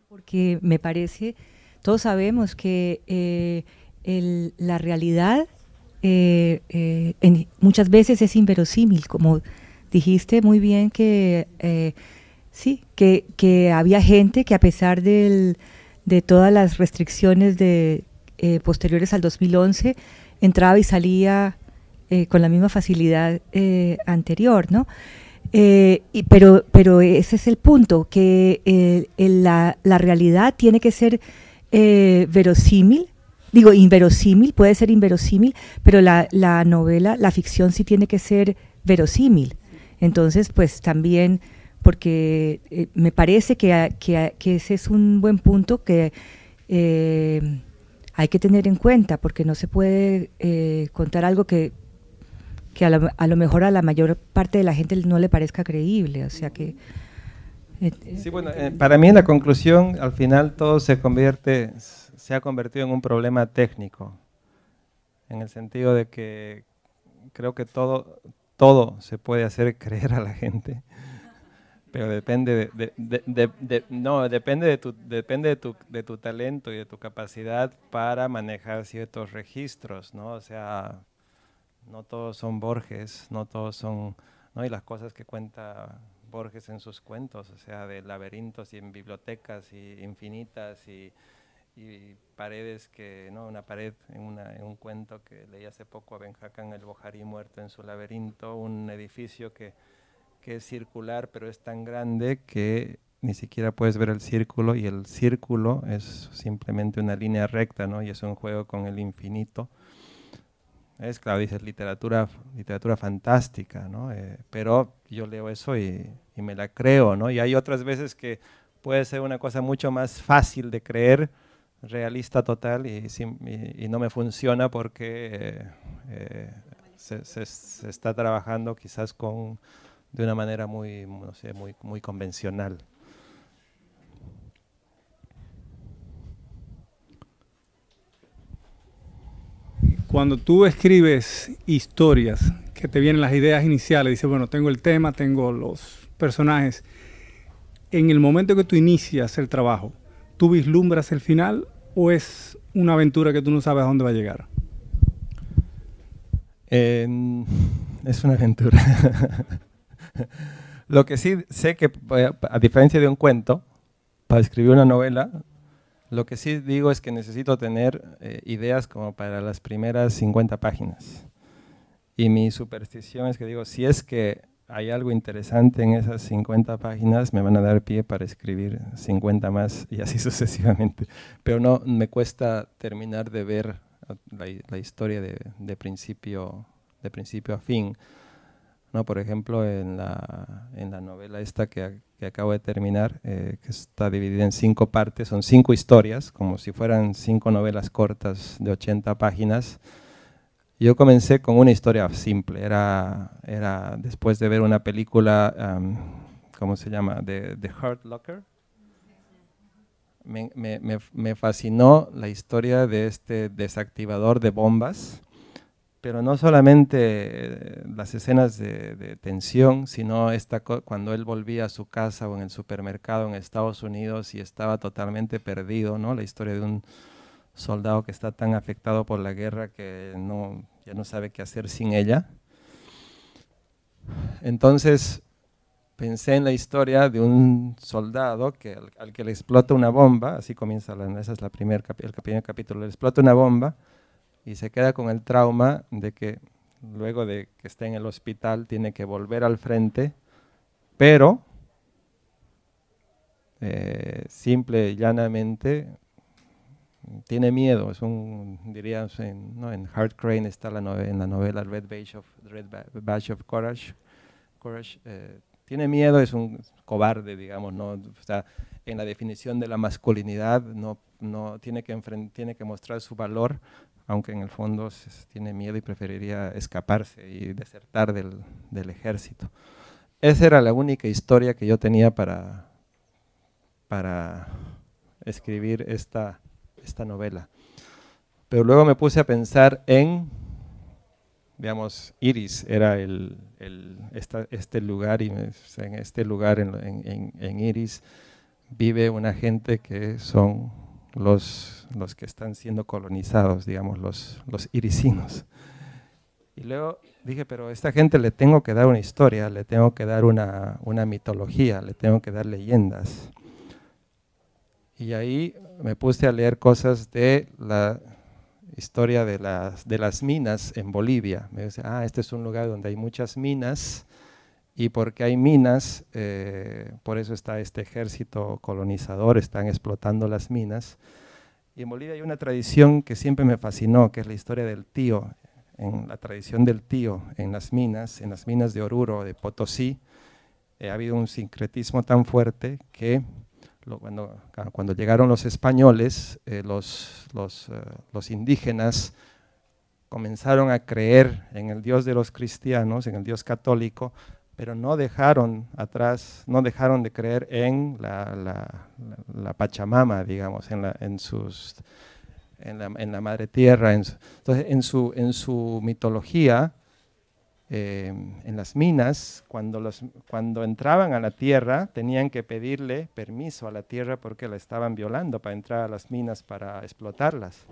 [SPEAKER 5] Porque me parece, todos sabemos que eh, la realidad eh, eh, muchas veces es inverosímil, como dijiste muy bien que que, había gente que a pesar de todas las restricciones de, eh, posteriores al 2011, entraba y salía eh, con la misma facilidad eh, anterior, ¿no? pero, ese es el punto, que la, realidad tiene que ser verosímil, digo inverosímil, puede ser inverosímil, pero la, la novela, la ficción sí tiene que ser verosímil. Entonces, pues también porque eh, me parece ah, ah, que, ese es un buen punto que eh, hay que tener en cuenta, porque no se puede eh, contar algo que, a, lo mejor a la mayor parte de la gente no le parezca creíble, o sea que... Sí, bueno,
[SPEAKER 2] para mí en la conclusión, al final todo se convierte, se ha convertido en un problema técnico, en el sentido de que creo que todo, todo se puede hacer *laughs* creer a la gente pero depende de, no, depende de tu, depende de tu, talento y de tu capacidad para manejar ciertos registros, ¿no? O sea, no todos son Borges, no todos son, ¿no? Y las cosas que cuenta Borges en sus cuentos, o sea, de laberintos y en bibliotecas infinitas y, paredes que, ¿no? Una pared en, una, en un cuento que leí hace poco a Ben el Bojarí muerto en su laberinto, un edificio que que es circular, pero es tan grande que ni siquiera puedes ver el círculo y el círculo es simplemente una línea recta, ¿no? Y es un juego con el infinito. Es claro, dices literatura, literatura fantástica, ¿no? Eh, pero yo leo eso y, me la creo, ¿no? Y hay otras veces que puede ser una cosa mucho más fácil de creer, realista total, y, no me funciona porque eh, eh, se está trabajando quizás con de una manera muy, no sé, muy, convencional. Cuando tú escribes historias, que te vienen las ideas iniciales, dices, bueno, tengo el tema, tengo los personajes, en el momento que tú inicias el trabajo, ¿tú vislumbras el final o es una aventura que tú no sabes a dónde va a llegar? Em, *laughs* es una aventura. *laughs* *laughs* Lo que sí sé que, eh, a diferencia de un cuento, para escribir una novela, lo que sí digo es que necesito tener eh, ideas como para las primeras 50 páginas. Y mi superstición es que digo, si es que hay algo interesante en esas 50 páginas, me van a dar pie para escribir 50 más y así *laughs* sucesivamente. Pero no, me cuesta terminar de ver la, historia de, principio, de principio a fin. ¿no? Por ejemplo, en la, en la novela esta que, que, acabo de terminar, eh, que está dividida en cinco partes, son cinco historias, como si fueran cinco novelas cortas de 80 páginas. Yo comencé con una historia simple, era, era después de ver una película, ¿cómo se llama?, de The Heart Locker. me, me, me fascinó la historia de este desactivador de bombas pero no solamente eh, las escenas de, tensión, sino esta cuando él volvía a su casa o en el supermercado en Estados Unidos y estaba totalmente perdido, ¿no? La historia de un soldado que está tan afectado por la guerra que no, ya no sabe qué hacer sin ella. Entonces pensé en la historia de un soldado que, al, que le explota una bomba, así comienza la, esa es la primer, el primer capítulo, le explota una bomba, y se queda con el trauma de que luego de que esté en el hospital tiene que volver al frente, pero eh, simple y llanamente tiene miedo. Es un, diríamos, en, ¿no? Hard Crane está la novela, en la novela Red Badge of, Courage. Eh, tiene miedo, es un cobarde, digamos, ¿no? O sea, en la definición de la masculinidad no, no tiene, que tiene que mostrar su valor, aunque en el fondo tiene miedo y preferiría escaparse y desertar del, ejército. Esa era la única historia que yo tenía para, para escribir esta, esta novela. Pero luego me puse a pensar en, digamos, Iris era el, este lugar, y en este lugar, en Iris, vive una gente que son los, que están siendo colonizados, digamos, los, los Y luego dije, pero a esta gente le tengo que dar una historia, le tengo que dar una, mitología, le tengo que dar leyendas. Y ahí me puse a leer cosas de la historia de las, de las minas en Bolivia. Me dice, ah, este es un lugar donde hay muchas minas, y porque hay minas, eh, por eso está este ejército colonizador, están explotando las minas. Y en Bolivia hay una tradición que siempre me fascinó, que es la historia del tío, en la tradición del tío, en las minas, en las minas de Oruro, de Potosí, eh, ha habido un sincretismo tan fuerte que cuando, llegaron los españoles, eh, los, los, los indígenas comenzaron a creer en el Dios de los cristianos, en el Dios católico, pero no dejaron atrás, no dejaron de creer en la, Pachamama, digamos, en, la, madre tierra. En entonces, en su, mitología, eh, en las minas, cuando entraban a la tierra, tenían que pedirle permiso a la tierra porque la estaban violando para entrar a las minas, para explotarlas.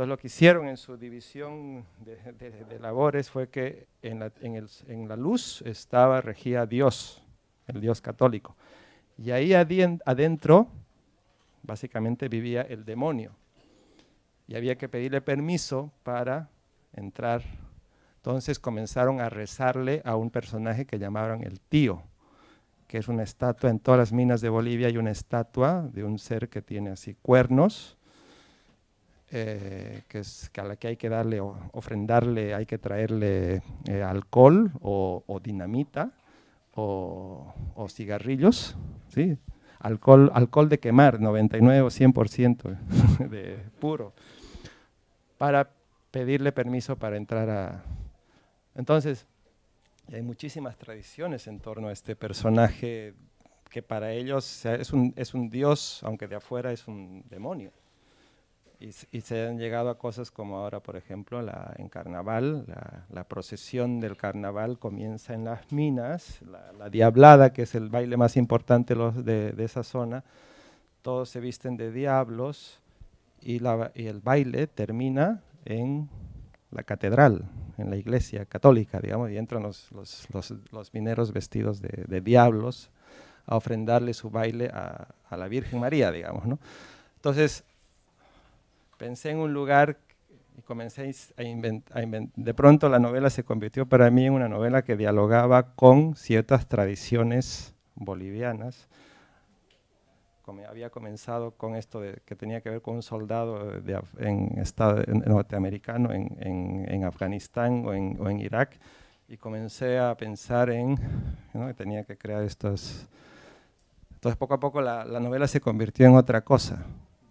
[SPEAKER 2] Entonces lo que hicieron en su división de, labores fue que en la, luz estaba regía Dios, el Dios católico. Y ahí adentro básicamente vivía el demonio. Y había que pedirle permiso para entrar. Entonces comenzaron a rezarle a un personaje que llamaron el tío, que es una estatua en todas las minas de Bolivia, y una estatua de un ser que tiene así cuernos eh, que, es, que a la que hay que darle, ofrendarle, hay que traerle eh, alcohol o, dinamita o, cigarrillos, ¿sí? Alcohol, alcohol de quemar, 99 o 100% *laughs* de puro, para pedirle permiso para entrar a... Entonces, hay muchísimas tradiciones en torno a este personaje que para ellos es un, es un dios, aunque de afuera es un demonio y, se han llegado a cosas como ahora, por ejemplo, la, en carnaval, la, procesión del carnaval comienza en las minas, la, diablada, que es el baile más importante los de, esa zona, todos se visten de diablos y, el baile termina en la catedral, en la iglesia católica, digamos, y entran los, los, los, mineros vestidos de, diablos a ofrendarle su baile a, a, la Virgen María, digamos, ¿no? Entonces, pensé en un lugar y comencé a inventar. de pronto la novela se convirtió para mí en una novela que dialogaba con ciertas tradiciones bolivianas. había comenzado con esto que tenía que ver con un soldado en estado, norteamericano en, Afganistán o, en, Irak, y comencé a pensar en tenía que crear estos, Entonces poco a poco la novela se convirtió en otra cosa,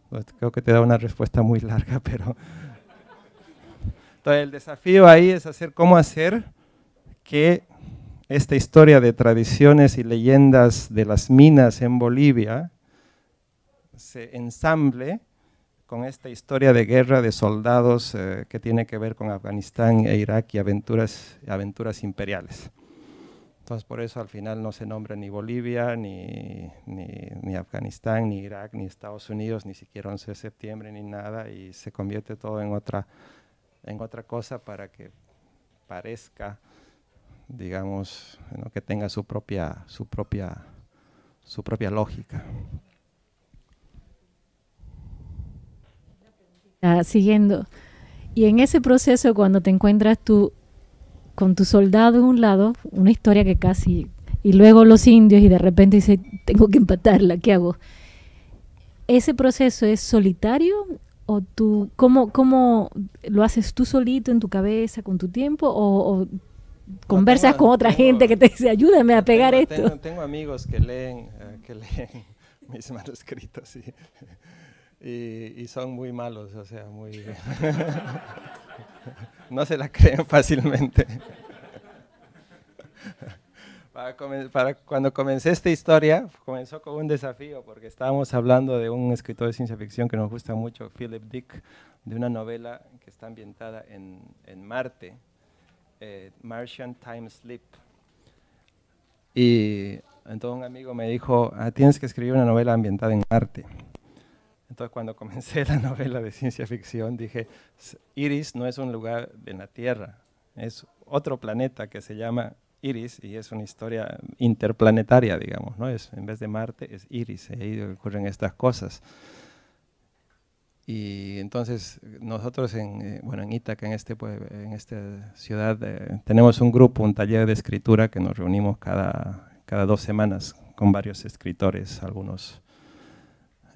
[SPEAKER 2] pues creo que te da una respuesta muy larga, *laughs* pero... Entonces, el desafío ahí es hacer cómo hacer que esta historia de tradiciones y leyendas de las minas en Bolivia se ensamble con esta historia de guerra de soldados eh, que tiene que ver con Afganistán e Irak y aventuras imperiales. Entonces, por eso al final no se nombra ni Bolivia, ni, ni, Afganistán, ni Irak, ni Estados Unidos, ni siquiera 11 de septiembre, ni nada, y se convierte todo en otra, en otra cosa para que parezca, digamos, que tenga su propia, su propia, su propia lógica.
[SPEAKER 4] Ah, siguiendo, y en ese proceso cuando te encuentras tú con tu soldado en un lado, una historia que casi... Y luego los indios y de repente dice, tengo que empatarla, ¿qué hago? ¿Ese proceso es solitario o tú, cómo, cómo lo haces tú solito en tu cabeza, con tu tiempo o, conversas con otra gente que te dice, ayúdame a pegar esto?
[SPEAKER 2] Tengo, amigos que leen, eh, que leen *laughs* mis manuscritos *laughs* y, son muy malos, o sea, muy... *laughs* no se la *laughs* creen fácilmente. cuando comencé esta historia, comenzó con un desafío, porque estábamos hablando de un escritor de ciencia ficción que nos gusta mucho, Philip Dick, de una novela que está ambientada en, Marte, eh, Martian Time Sleep. Y entonces un amigo me dijo, ah, tienes que escribir una novela ambientada en Marte cuando comencé la novela de ciencia ficción dije, Iris no es un lugar en la Tierra, es otro planeta que se llama Iris y es una historia interplanetaria, digamos, ¿no? Es, en vez de Marte es Iris, y ahí ocurren estas cosas. Y entonces nosotros en, eh, bueno, en en, este, en esta ciudad, eh, tenemos un grupo, un taller de escritura que nos reunimos cada, cada dos semanas con varios escritores, algunos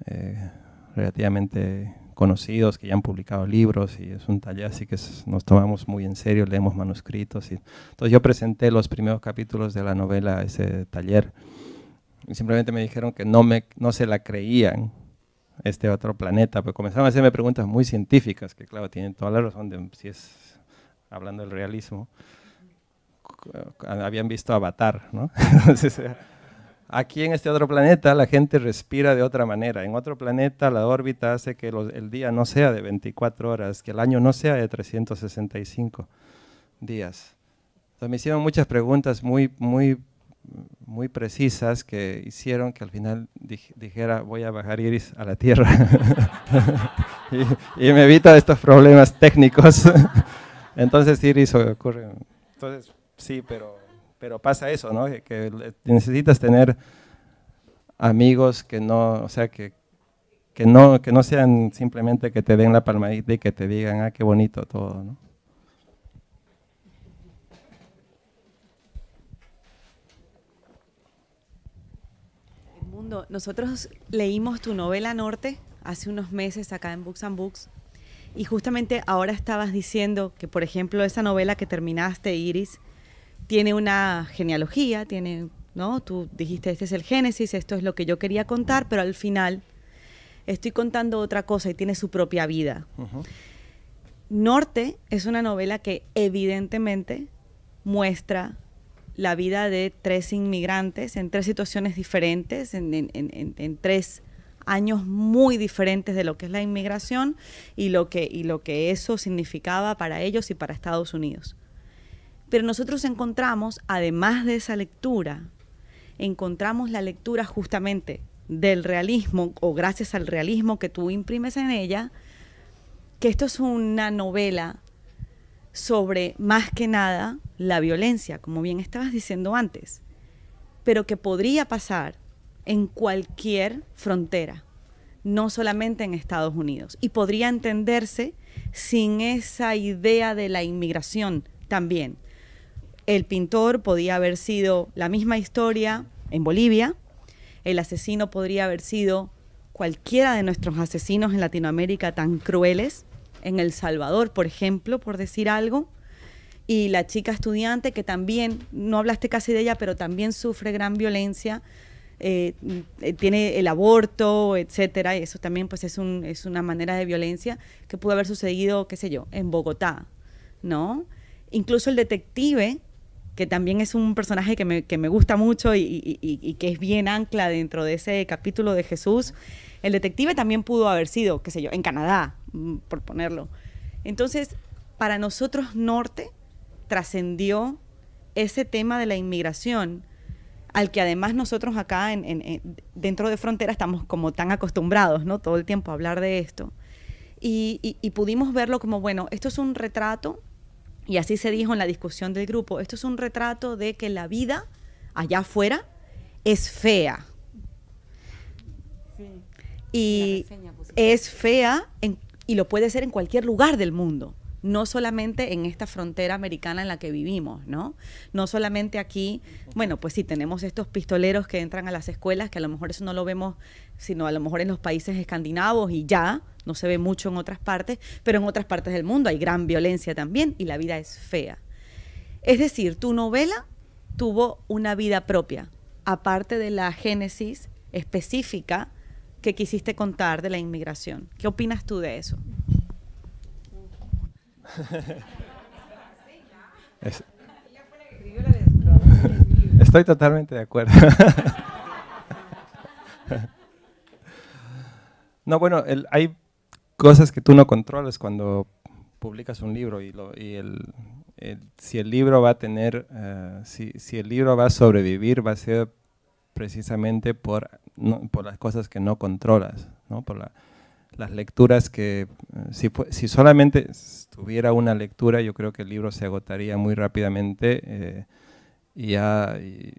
[SPEAKER 2] eh, relativamente conocidos que ya han publicado libros y es un taller así que nos tomamos muy en serio, leemos manuscritos. Y, entonces yo presenté los primeros capítulos de la novela a ese taller y simplemente me dijeron que no, me, no se la creían este otro planeta, pues comenzaron a hacerme preguntas muy científicas, que claro, tienen toda la razón de si es hablando del realismo. Habían visto Avatar, ¿no? *laughs* Aquí en este otro planeta la gente respira de otra manera. En otro planeta la órbita hace que el día no sea de 24 horas, que el año no sea de 365 días. Entonces me hicieron muchas preguntas muy, muy, muy precisas que hicieron que al final dijera voy a bajar Iris a la Tierra *laughs* y, y, me evita estos problemas técnicos. *laughs* Entonces Iris ocurre. Entonces sí, pero pero pasa eso, ¿no? Que, necesitas tener amigos que no, o sea, que, que, no, que no sean simplemente que te den la palmadita y que te digan, ah, qué bonito todo, ¿no?
[SPEAKER 6] El mundo, nosotros leímos tu novela Norte hace unos meses acá en Books and Books y justamente ahora estabas diciendo que, por ejemplo, esa novela que terminaste, Iris, tiene una genealogía, tiene, ¿no? Tú dijiste, este es el Génesis, esto es lo que yo quería contar, pero al final estoy contando otra cosa y tiene su propia vida. Norte es una novela que evidentemente muestra la vida de tres inmigrantes en tres situaciones diferentes, en, tres años muy diferentes de lo que es la inmigración y lo que eso significaba para ellos y para Estados Unidos. Pero nosotros encontramos, además de esa lectura, encontramos la lectura justamente del realismo, o gracias al realismo que tú imprimes en ella, que esto es una novela sobre, más que nada, la violencia, como bien estabas diciendo antes, pero que podría pasar en cualquier frontera, no solamente en Estados Unidos, y podría entenderse sin esa idea de la inmigración también, el pintor podía haber sido la misma historia en Bolivia, el asesino podría haber sido cualquiera de nuestros asesinos en Latinoamérica tan crueles, en El Salvador, por ejemplo, por decir algo, y la chica estudiante que también, no hablaste casi de ella, pero también sufre gran violencia, eh, mm, tiene el aborto, etcétera, y eso también pues es, es una manera de violencia que pudo haber sucedido, qué sé yo, en Bogotá, ¿no? Incluso el detective que también es un personaje que me, gusta mucho y, que es bien ancla dentro de ese capítulo de Jesús. El detective también pudo haber sido, qué sé yo, en Canadá, mm, por ponerlo. Entonces, para nosotros Norte trascendió ese tema de la inmigración, al que además nosotros acá en, dentro de Frontera estamos como tan acostumbrados, ¿no? Todo el tiempo a hablar de esto. y pudimos verlo como, bueno, esto es un retrato y así se dijo en la discusión del grupo, esto es un retrato de que la vida allá afuera es fea. Y es fea y lo puede ser en cualquier lugar del mundo no solamente en esta frontera americana en la que vivimos, ¿no? No solamente aquí, bueno, pues sí, tenemos estos pistoleros que entran a las escuelas, que a lo mejor eso no lo vemos, sino a lo mejor en los países escandinavos y ya, no se ve mucho en otras partes, pero en otras partes del mundo hay gran violencia también y la vida es fea. Es decir, tu novela tuvo una vida propia, aparte de la génesis específica que quisiste contar de la inmigración. ¿Qué opinas tú de eso? *laughs*
[SPEAKER 2] Estoy totalmente de acuerdo. *laughs* No, bueno, hay cosas que tú no controlas cuando publicas un libro y, lo, y el, si el libro va a tener, eh, si, el libro va a sobrevivir, va a ser precisamente por, por las cosas que no controlas, ¿no? Por la, las lecturas que eh, si, si, solamente tuviera una lectura, yo creo que el libro se agotaría muy rápidamente. Eh, y ya, y,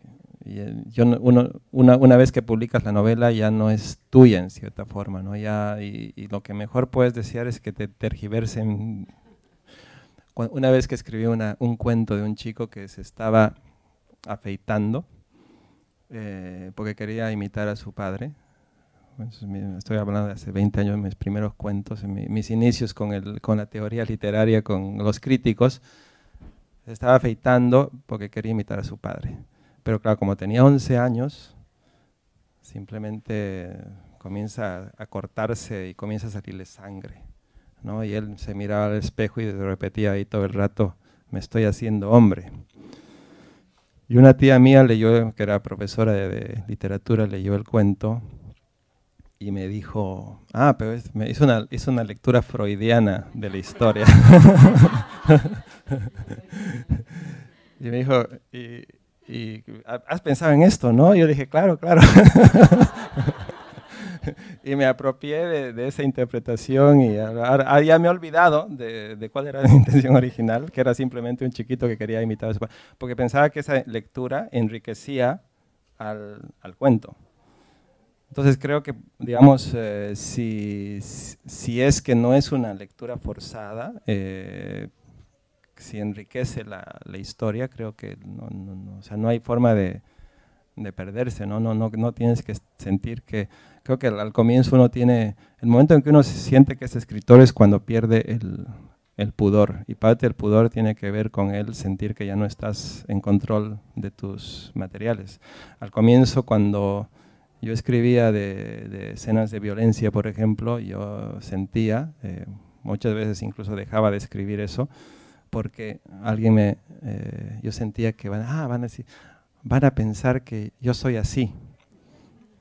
[SPEAKER 2] yo, uno, una, una, vez que publicas la novela ya no es tuya en cierta forma, ¿no? Ya, y, lo que mejor puedes desear es que te tergiversen. Una vez que escribí una, un cuento de un chico que se estaba afeitando eh, porque quería imitar a su padre, estoy hablando de hace 20 años, mis primeros cuentos, mis inicios con, con la teoría literaria, con los críticos, estaba afeitando porque quería imitar a su padre. Pero claro, como tenía 11 años, simplemente comienza a cortarse y comienza a salirle sangre. ¿no? Y él se miraba al espejo y repetía ahí todo el rato, me estoy haciendo hombre. Y una tía mía leyó, que era profesora de literatura, leyó el cuento y me dijo, ah, pero es, me hizo una, hizo una lectura freudiana de la historia. *laughs* y me dijo, y, ¿has pensado en esto, no? Yo dije, claro, claro. *laughs* y me apropié de, esa interpretación y ah, ya me he olvidado de, cuál era la *laughs* intención original, que era simplemente un chiquito que quería imitar a su padre, porque pensaba que esa lectura enriquecía al, al cuento.
[SPEAKER 3] Entonces creo que, digamos,
[SPEAKER 2] eh, si, si, es que no es una lectura forzada, eh, si enriquece la, la, historia, creo que no, no, o sea, no hay forma de, de perderse, ¿no? No, ¿no? no tienes que sentir que, creo que al, comienzo uno tiene, el momento en que uno se siente que es escritor es cuando pierde el, el, pudor, y parte del pudor tiene que ver con el sentir que ya no estás en control de tus materiales. Al comienzo cuando yo escribía de, escenas de violencia, por ejemplo, yo sentía, eh, muchas veces incluso dejaba de escribir eso, porque alguien me, eh, yo sentía que van, ah, van, a pensar que yo soy así,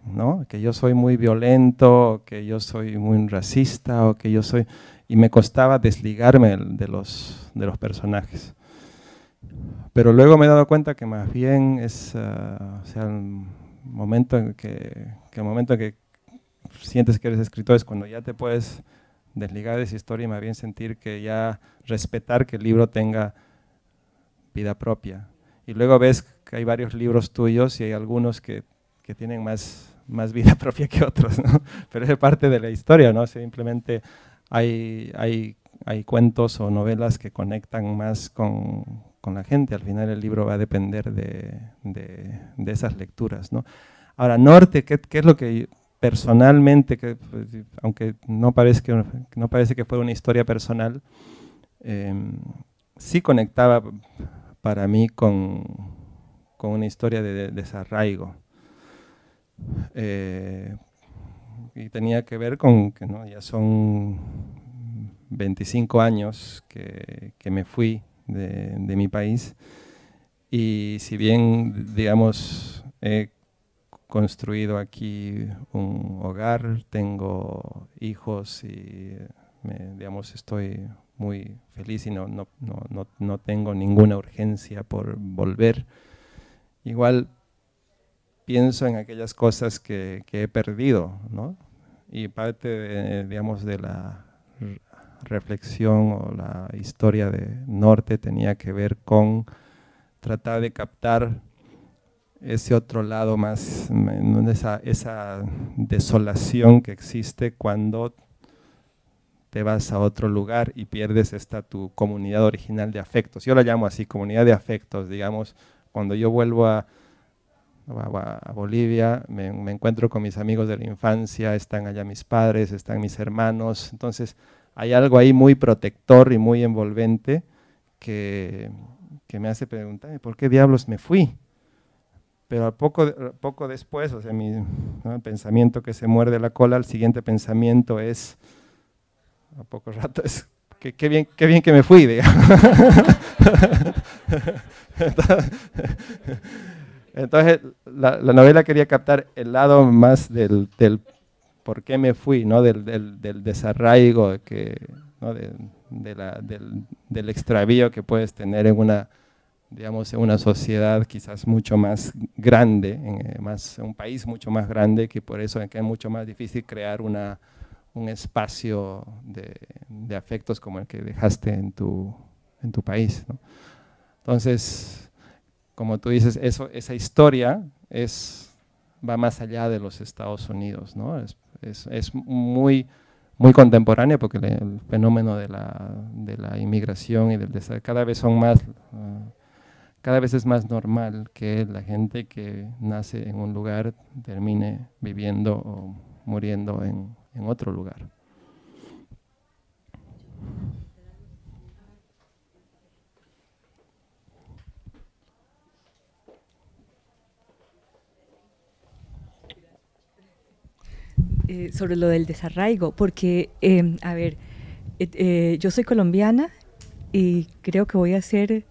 [SPEAKER 2] ¿no? Que yo soy muy violento, que yo soy muy racista, o que yo soy, y me costaba desligarme de los, de los personajes. Pero luego me he dado cuenta que más bien es, ah, momento en que, el momento que sientes que eres escritor es cuando ya te puedes desligar de esa historia y más bien sentir que ya respetar que el libro tenga vida propia. Y luego ves que hay varios libros tuyos y hay algunos que, tienen más, más vida *laughs* propia que otros, pero es parte de la historia, ¿no? simplemente hay, hay, hay cuentos o novelas que conectan más con, con la gente. Al final el libro va a depender de, esas lecturas. Ahora, norte, ¿qué, es lo que personalmente, pues, aunque no parece que, no parece que fuera una historia personal, em, sí conectaba para mí con, una historia de, desarraigo. Eh, y tenía que ver con que ¿no? ya son 25 años que, que me fui de, mi país. Y si bien, digamos, he construido aquí un hogar, tengo hijos y, digamos, estoy muy feliz y no, no, tengo ninguna urgencia por volver. Igual pienso en aquellas cosas que, he perdido, no Y parte, digamos, de la reflexión o la historia de Norte tenía que ver con tratar de captar ese otro lado más, esa, esa desolación que existe cuando te vas a otro lugar y pierdes esta tu comunidad original de afectos. Yo la llamo así, comunidad de afectos, digamos, cuando yo vuelvo a, a, Bolivia, me, encuentro con mis amigos de la infancia, están allá mis padres, están mis hermanos, entonces hay algo ahí muy protector y muy envolvente que, me hace preguntarme por qué diablos me fui. Pero al poco, poco después, o sea, mi pensamiento que se muerde la cola, el siguiente pensamiento es, a poco rato, es que, bien, qué bien que me fui, *laughs* Entonces, la, novela quería captar el lado más del por qué me fui, ¿no? Del, del, desarraigo, que, ¿no? de, de la, del, del, extravío que puedes tener en una, digamos, en una sociedad quizás mucho más grande, en, eh, más, un país mucho más grande, que por eso es, que es mucho más difícil crear una, un espacio de, de, afectos como el que dejaste en tu, en tu país. ¿no? Entonces, como tú dices, eso, esa historia es, va más allá de los Estados Unidos, ¿no? es, muy, muy porque el fenómeno de la, de la, inmigración y del desastre cada vez son más, ah, cada vez es más normal que la gente que nace en un lugar termine viviendo o muriendo en, en otro lugar.
[SPEAKER 5] Eh, sobre lo del desarraigo, porque, em, a ver, eh, yo soy colombiana y creo que voy a ser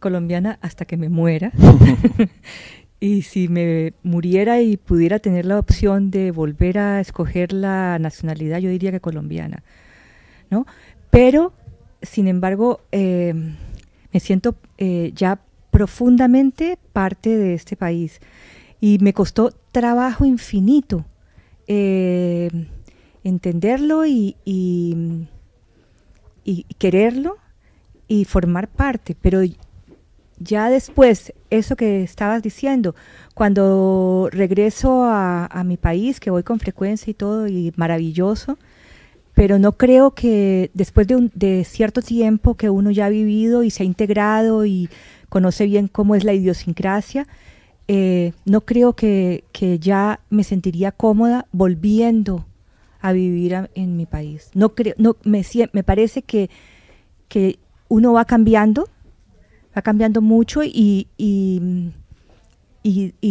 [SPEAKER 5] colombiana hasta que me muera. *laughs* *laughs* y si me muriera y pudiera tener la opción de volver a escoger la nacionalidad, yo diría que colombiana, ¿no? Pero, sin embargo, em, me siento eh, ya profundamente parte de este país y me costó trabajo infinito eh, entenderlo y, y, quererlo y formar parte. Pero ya después, eso que estabas diciendo, cuando regreso a, a mi país, que voy con frecuencia y todo, y maravilloso, pero no creo que después de, un, de, cierto tiempo que uno ya ha vivido y se ha integrado y conoce bien cómo es la idiosincrasia, eh, no creo que, que, ya me sentiría cómoda volviendo a vivir en mi país. No creo, no, me, parece que, uno va cambiando, va cambiando mucho y, y,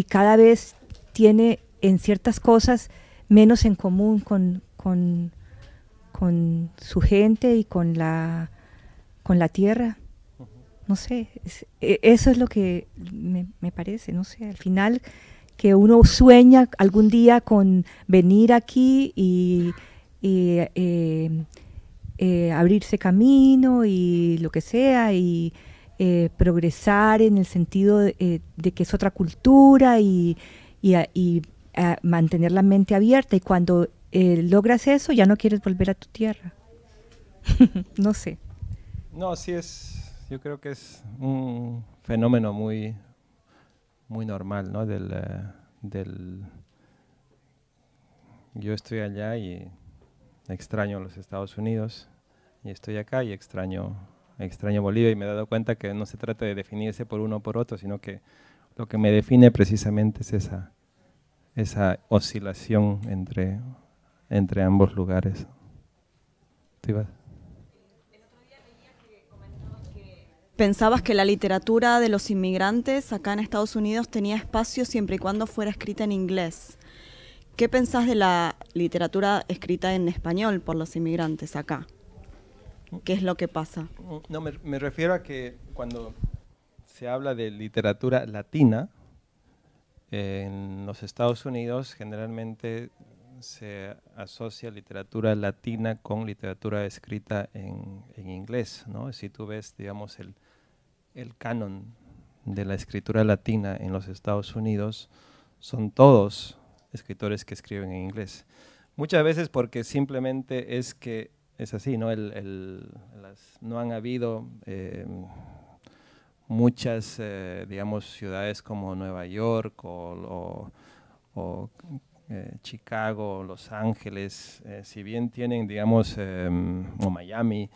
[SPEAKER 5] cada vez tiene en ciertas cosas menos en común con, con su gente y con la, con la tierra. No sé, e, eso es lo que me, me parece, no sé, al final que uno sueña algún día con venir aquí y, eh, eh, abrirse camino y lo que sea y eh, progresar en el sentido de, que es otra cultura y, mantener la mente abierta y cuando logras eso ya no quieres volver a tu tierra. *laughs* no sé.
[SPEAKER 2] No, sí es, yo creo que es un fenómeno muy, muy normal, ¿no? Del, eh, del yo estoy allá y extraño los Estados Unidos, y estoy acá y extraño, extraño Bolivia, y me he dado cuenta que no se trata de definirse por uno o por otro, sino que lo que me define precisamente es esa, esa oscilación entre, entre ambos lugares. ¿Tú ibas?
[SPEAKER 6] ¿Pensabas que la literatura de los inmigrantes acá en Estados Unidos tenía espacio siempre y cuando fuera escrita en inglés? ¿Qué pensás de la literatura escrita en español por los inmigrantes acá? ¿Qué es lo que pasa?
[SPEAKER 2] No, me, refiero a que cuando se habla de literatura latina, eh, en los Estados Unidos generalmente se asocia literatura latina con literatura escrita en, inglés. ¿no? Si tú ves, digamos, el, canon de la escritura latina en los Estados Unidos, son todos escritores que escriben en inglés. Muchas veces porque simplemente es que es así, ¿no? no han habido eh, muchas, eh, digamos, ciudades como Nueva York o eh, Chicago, Los Ángeles, eh, si bien tienen, digamos, eh, o Miami,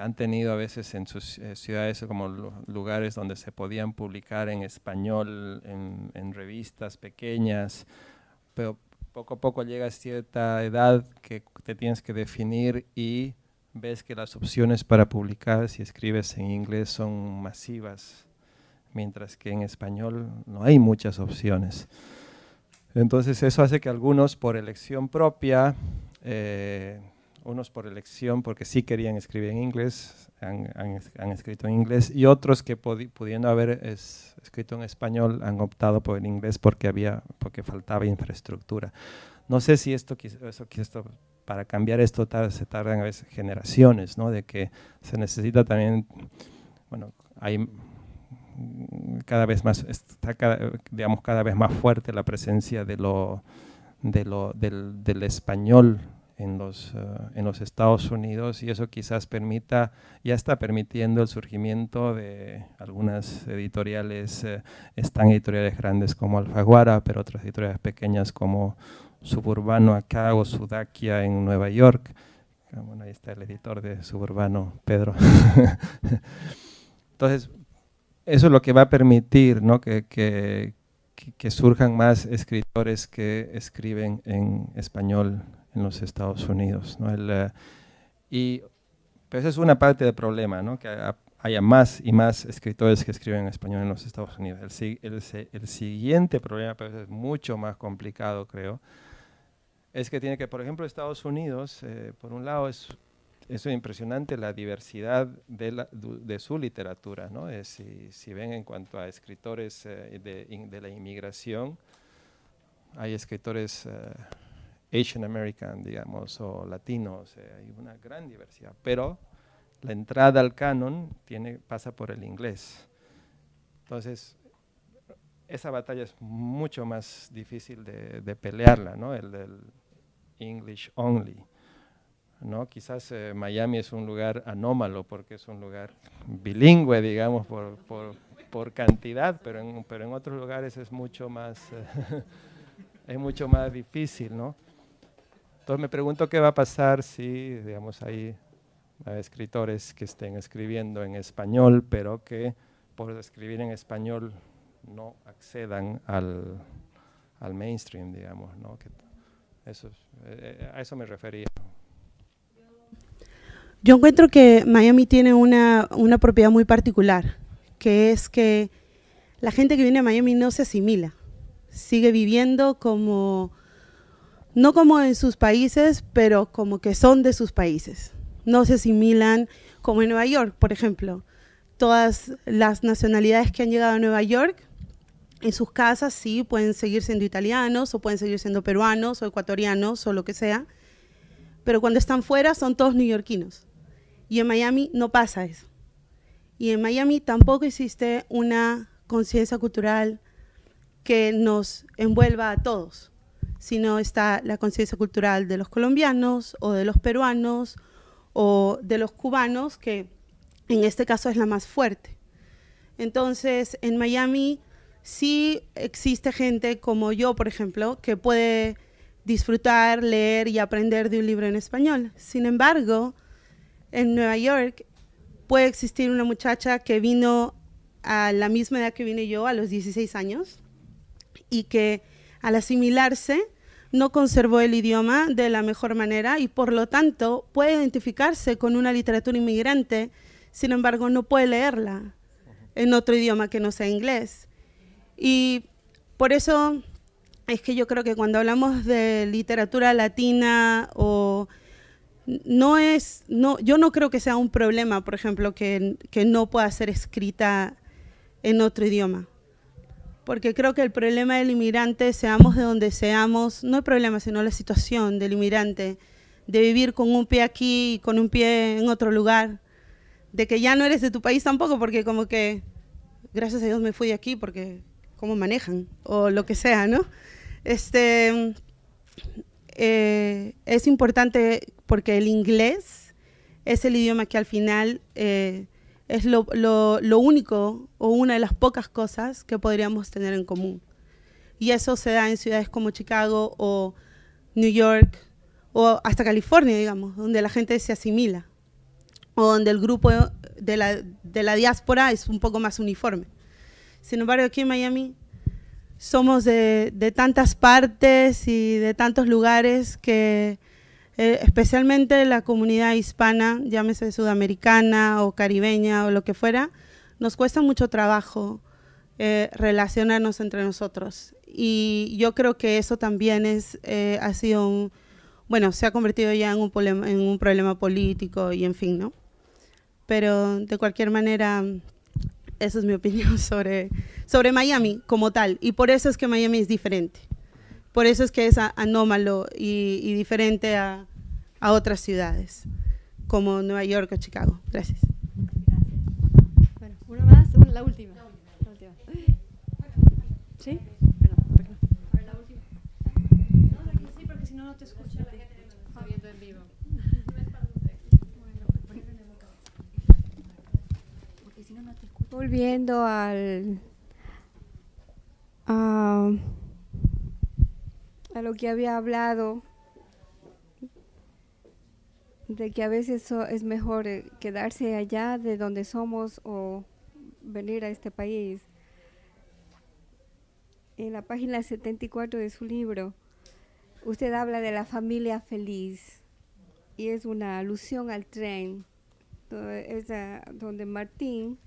[SPEAKER 2] han tenido a veces en sus ciudades como lugares donde se podían publicar en español, en, en revistas pequeñas, pero poco a poco llega a cierta edad que te tienes que definir y ves que las opciones para publicar si escribes en inglés son masivas, mientras que en español no hay muchas opciones. Entonces eso hace que algunos por elección propia, eh, unos por elección porque sí querían escribir en inglés, han, escrito en inglés, y otros que pudiendo haber escrito en español han optado por el inglés porque, había, porque faltaba infraestructura. No sé si esto, eso, esto para cambiar esto se tardan a veces generaciones, ¿no? de que se necesita también, bueno, hay cada vez más, está digamos, cada vez más fuerte la presencia de lo, de lo, del, español en los, eh, en los Estados Unidos y eso quizás permita, ya está permitiendo el surgimiento de algunas editoriales, eh, están editoriales grandes como Alfaguara, pero otras editoriales pequeñas como Suburbano acá o Sudakia en Nueva York. Ah, bueno, ahí está el editor de Suburbano, Pedro. *laughs* Entonces, eso es lo que va a permitir ¿no? que, que, surjan más escritores que escriben en español en los Estados Unidos. ¿no? Eh, y pero esa es una parte del problema, ¿no? que haya más y más escritores que escriben en español en los Estados Unidos. El, el, siguiente problema, pero pues, es mucho más complicado, creo, es que tiene que, por ejemplo, Estados Unidos, eh, por un lado, es eso es impresionante la diversidad de, su literatura. Eh, si, ven en cuanto a escritores eh, de, la inmigración, hay escritores eh, Asian American, digamos, o latinos, hay una gran diversidad, pero la entrada al canon pasa por el inglés. Entonces, esa batalla es mucho más difícil de, pelearla, el del English only. ¿no? Quizás eh, Miami es un lugar anómalo porque es un lugar bilingüe, digamos, por, cantidad, pero en, pero en otros lugares es mucho más, *laughs* es mucho más difícil, ¿no? Entonces me pregunto qué va a pasar si, digamos, hay escritores que estén escribiendo en español, pero que por escribir en español no accedan al, mainstream, digamos, ¿no? eso, eh, eh, a eso me refería.
[SPEAKER 3] Yo encuentro que Miami tiene una, propiedad muy particular, que es que la gente que viene a Miami no se asimila, sigue viviendo como, no como en sus países, pero como que son de sus países. No se asimilan como en Nueva York, por ejemplo. Todas las nacionalidades que han llegado a Nueva York en sus casas sí pueden seguir siendo italianos o pueden seguir siendo peruanos o ecuatorianos o lo que sea, pero cuando están fuera son todos neoyorquinos. Y en Miami no pasa eso. Y en Miami tampoco existe una conciencia cultural que nos envuelva a todos, sino está la conciencia cultural de los colombianos o de los peruanos o de los cubanos, que en este caso es la más fuerte. Entonces, en Miami sí existe gente como yo, por ejemplo, que puede disfrutar, leer y aprender de un libro en español. Sin embargo, en Nueva York puede existir una muchacha que vino a la misma edad que vine yo, a los 16 años, y que al asimilarse no conservó el idioma de la mejor manera y por lo tanto puede identificarse con una literatura inmigrante, sin embargo no puede leerla en otro idioma que no sea inglés. Y por eso es que yo creo que cuando hablamos de literatura latina o no es, no, yo no creo que sea un problema, por ejemplo, que, que no pueda ser escrita en otro idioma. Porque creo que el problema del inmigrante, seamos de donde seamos, no el problema, sino la situación del inmigrante, de vivir con un pie aquí y con un pie en otro lugar, de que ya no eres de tu país tampoco, porque como que, gracias a Dios me fui de aquí, porque cómo manejan, o lo que sea, ¿no? Este, eh, es importante porque el inglés es el idioma que al final eh, es lo, único o una de las pocas cosas que podríamos tener en común. Y eso se da en ciudades como Chicago o New York o hasta California, digamos, donde la gente se asimila o donde el grupo de la, de la diáspora es un poco más uniforme. Sin embargo, aquí en Miami somos de, tantas partes y de tantos lugares que eh, especialmente la comunidad hispana, llámese sudamericana o caribeña o lo que fuera, nos cuesta mucho trabajo eh, relacionarnos entre nosotros. Y yo creo que eso también es, eh, ha sido un, bueno, se ha convertido ya en un problema político y en fin, ¿no? Pero de cualquier manera, esa es mi opinión *laughs* sobre, sobre Miami como tal. Y por eso es que Miami es diferente. Por eso es que es anómalo y, diferente a, otras ciudades, como Nueva York o Chicago. Gracias.
[SPEAKER 1] Gracias. Bueno, una más, la última.
[SPEAKER 7] Volviendo al a, lo que había hablado de que a veces es mejor eh, quedarse allá de donde somos o venir a este país. En la página 74 de su libro, usted habla de la familia feliz y es una alusión al tren, donde Martín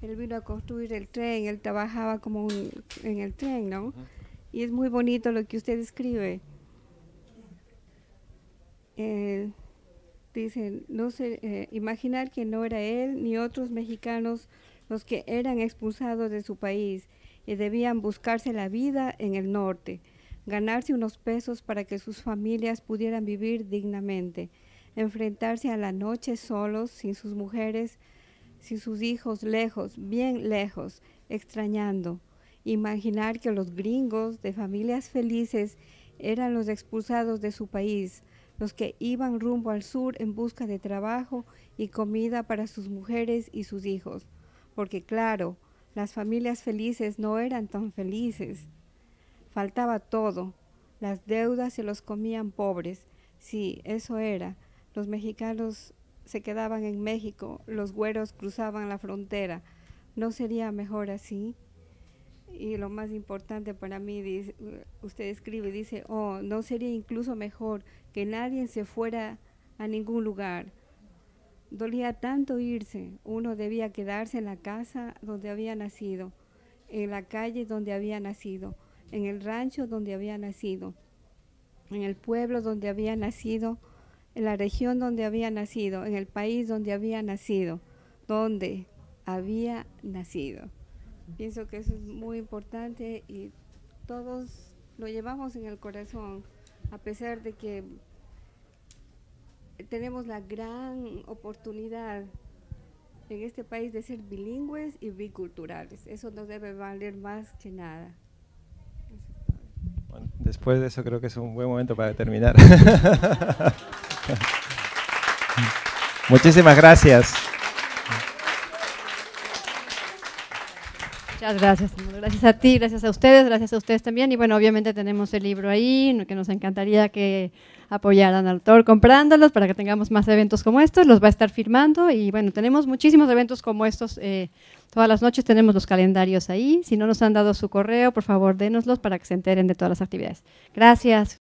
[SPEAKER 7] él vino a construir el tren, él trabajaba como en el tren, ¿no? Y es muy bonito lo que usted escribe. Eh, dicen, no sé, eh, imaginar que no era él ni otros mexicanos los que eran expulsados de su país y debían buscarse la vida en el norte, ganarse unos pesos para que sus familias pudieran vivir dignamente, enfrentarse a la noche solos, sin sus mujeres, sin sus hijos lejos, bien lejos, extrañando. Imaginar que los gringos de familias felices eran los expulsados de su país, los que iban rumbo al sur en busca de trabajo y comida para sus mujeres y sus hijos. Porque claro, las familias felices no eran tan felices. Faltaba todo. Las deudas se los comían pobres. Sí, eso era. Los mexicanos se quedaban en México, los güeros cruzaban la frontera. ¿No sería mejor así? Y lo más importante para mí, usted escribe, dice, oh, ¿no sería incluso mejor que nadie se fuera a ningún lugar? Dolía tanto irse, uno debía quedarse en la casa donde había nacido, en la calle donde había nacido, en el rancho donde había nacido, en el pueblo donde había nacido, en la región donde había nacido, en el país donde había nacido, donde había nacido. Pienso que eso es muy importante y todos lo llevamos en el corazón, a pesar de que tenemos la gran oportunidad en este país de ser bilingües y biculturales. Eso nos debe valer más que nada.
[SPEAKER 2] después de eso creo que es un buen momento para terminar. *laughs* Muchísimas gracias.
[SPEAKER 1] Muchas gracias. Gracias a ti, gracias a ustedes, gracias a ustedes también. Y bueno, obviamente tenemos el libro ahí, que nos encantaría que apoyaran al autor comprándolos para que tengamos más eventos como estos. Los va a estar firmando y bueno, tenemos muchísimos eventos como estos. Eh, todas las noches tenemos los calendarios ahí. Si no nos han dado su correo, por favor, dénoslos para que se enteren de todas las actividades. Gracias.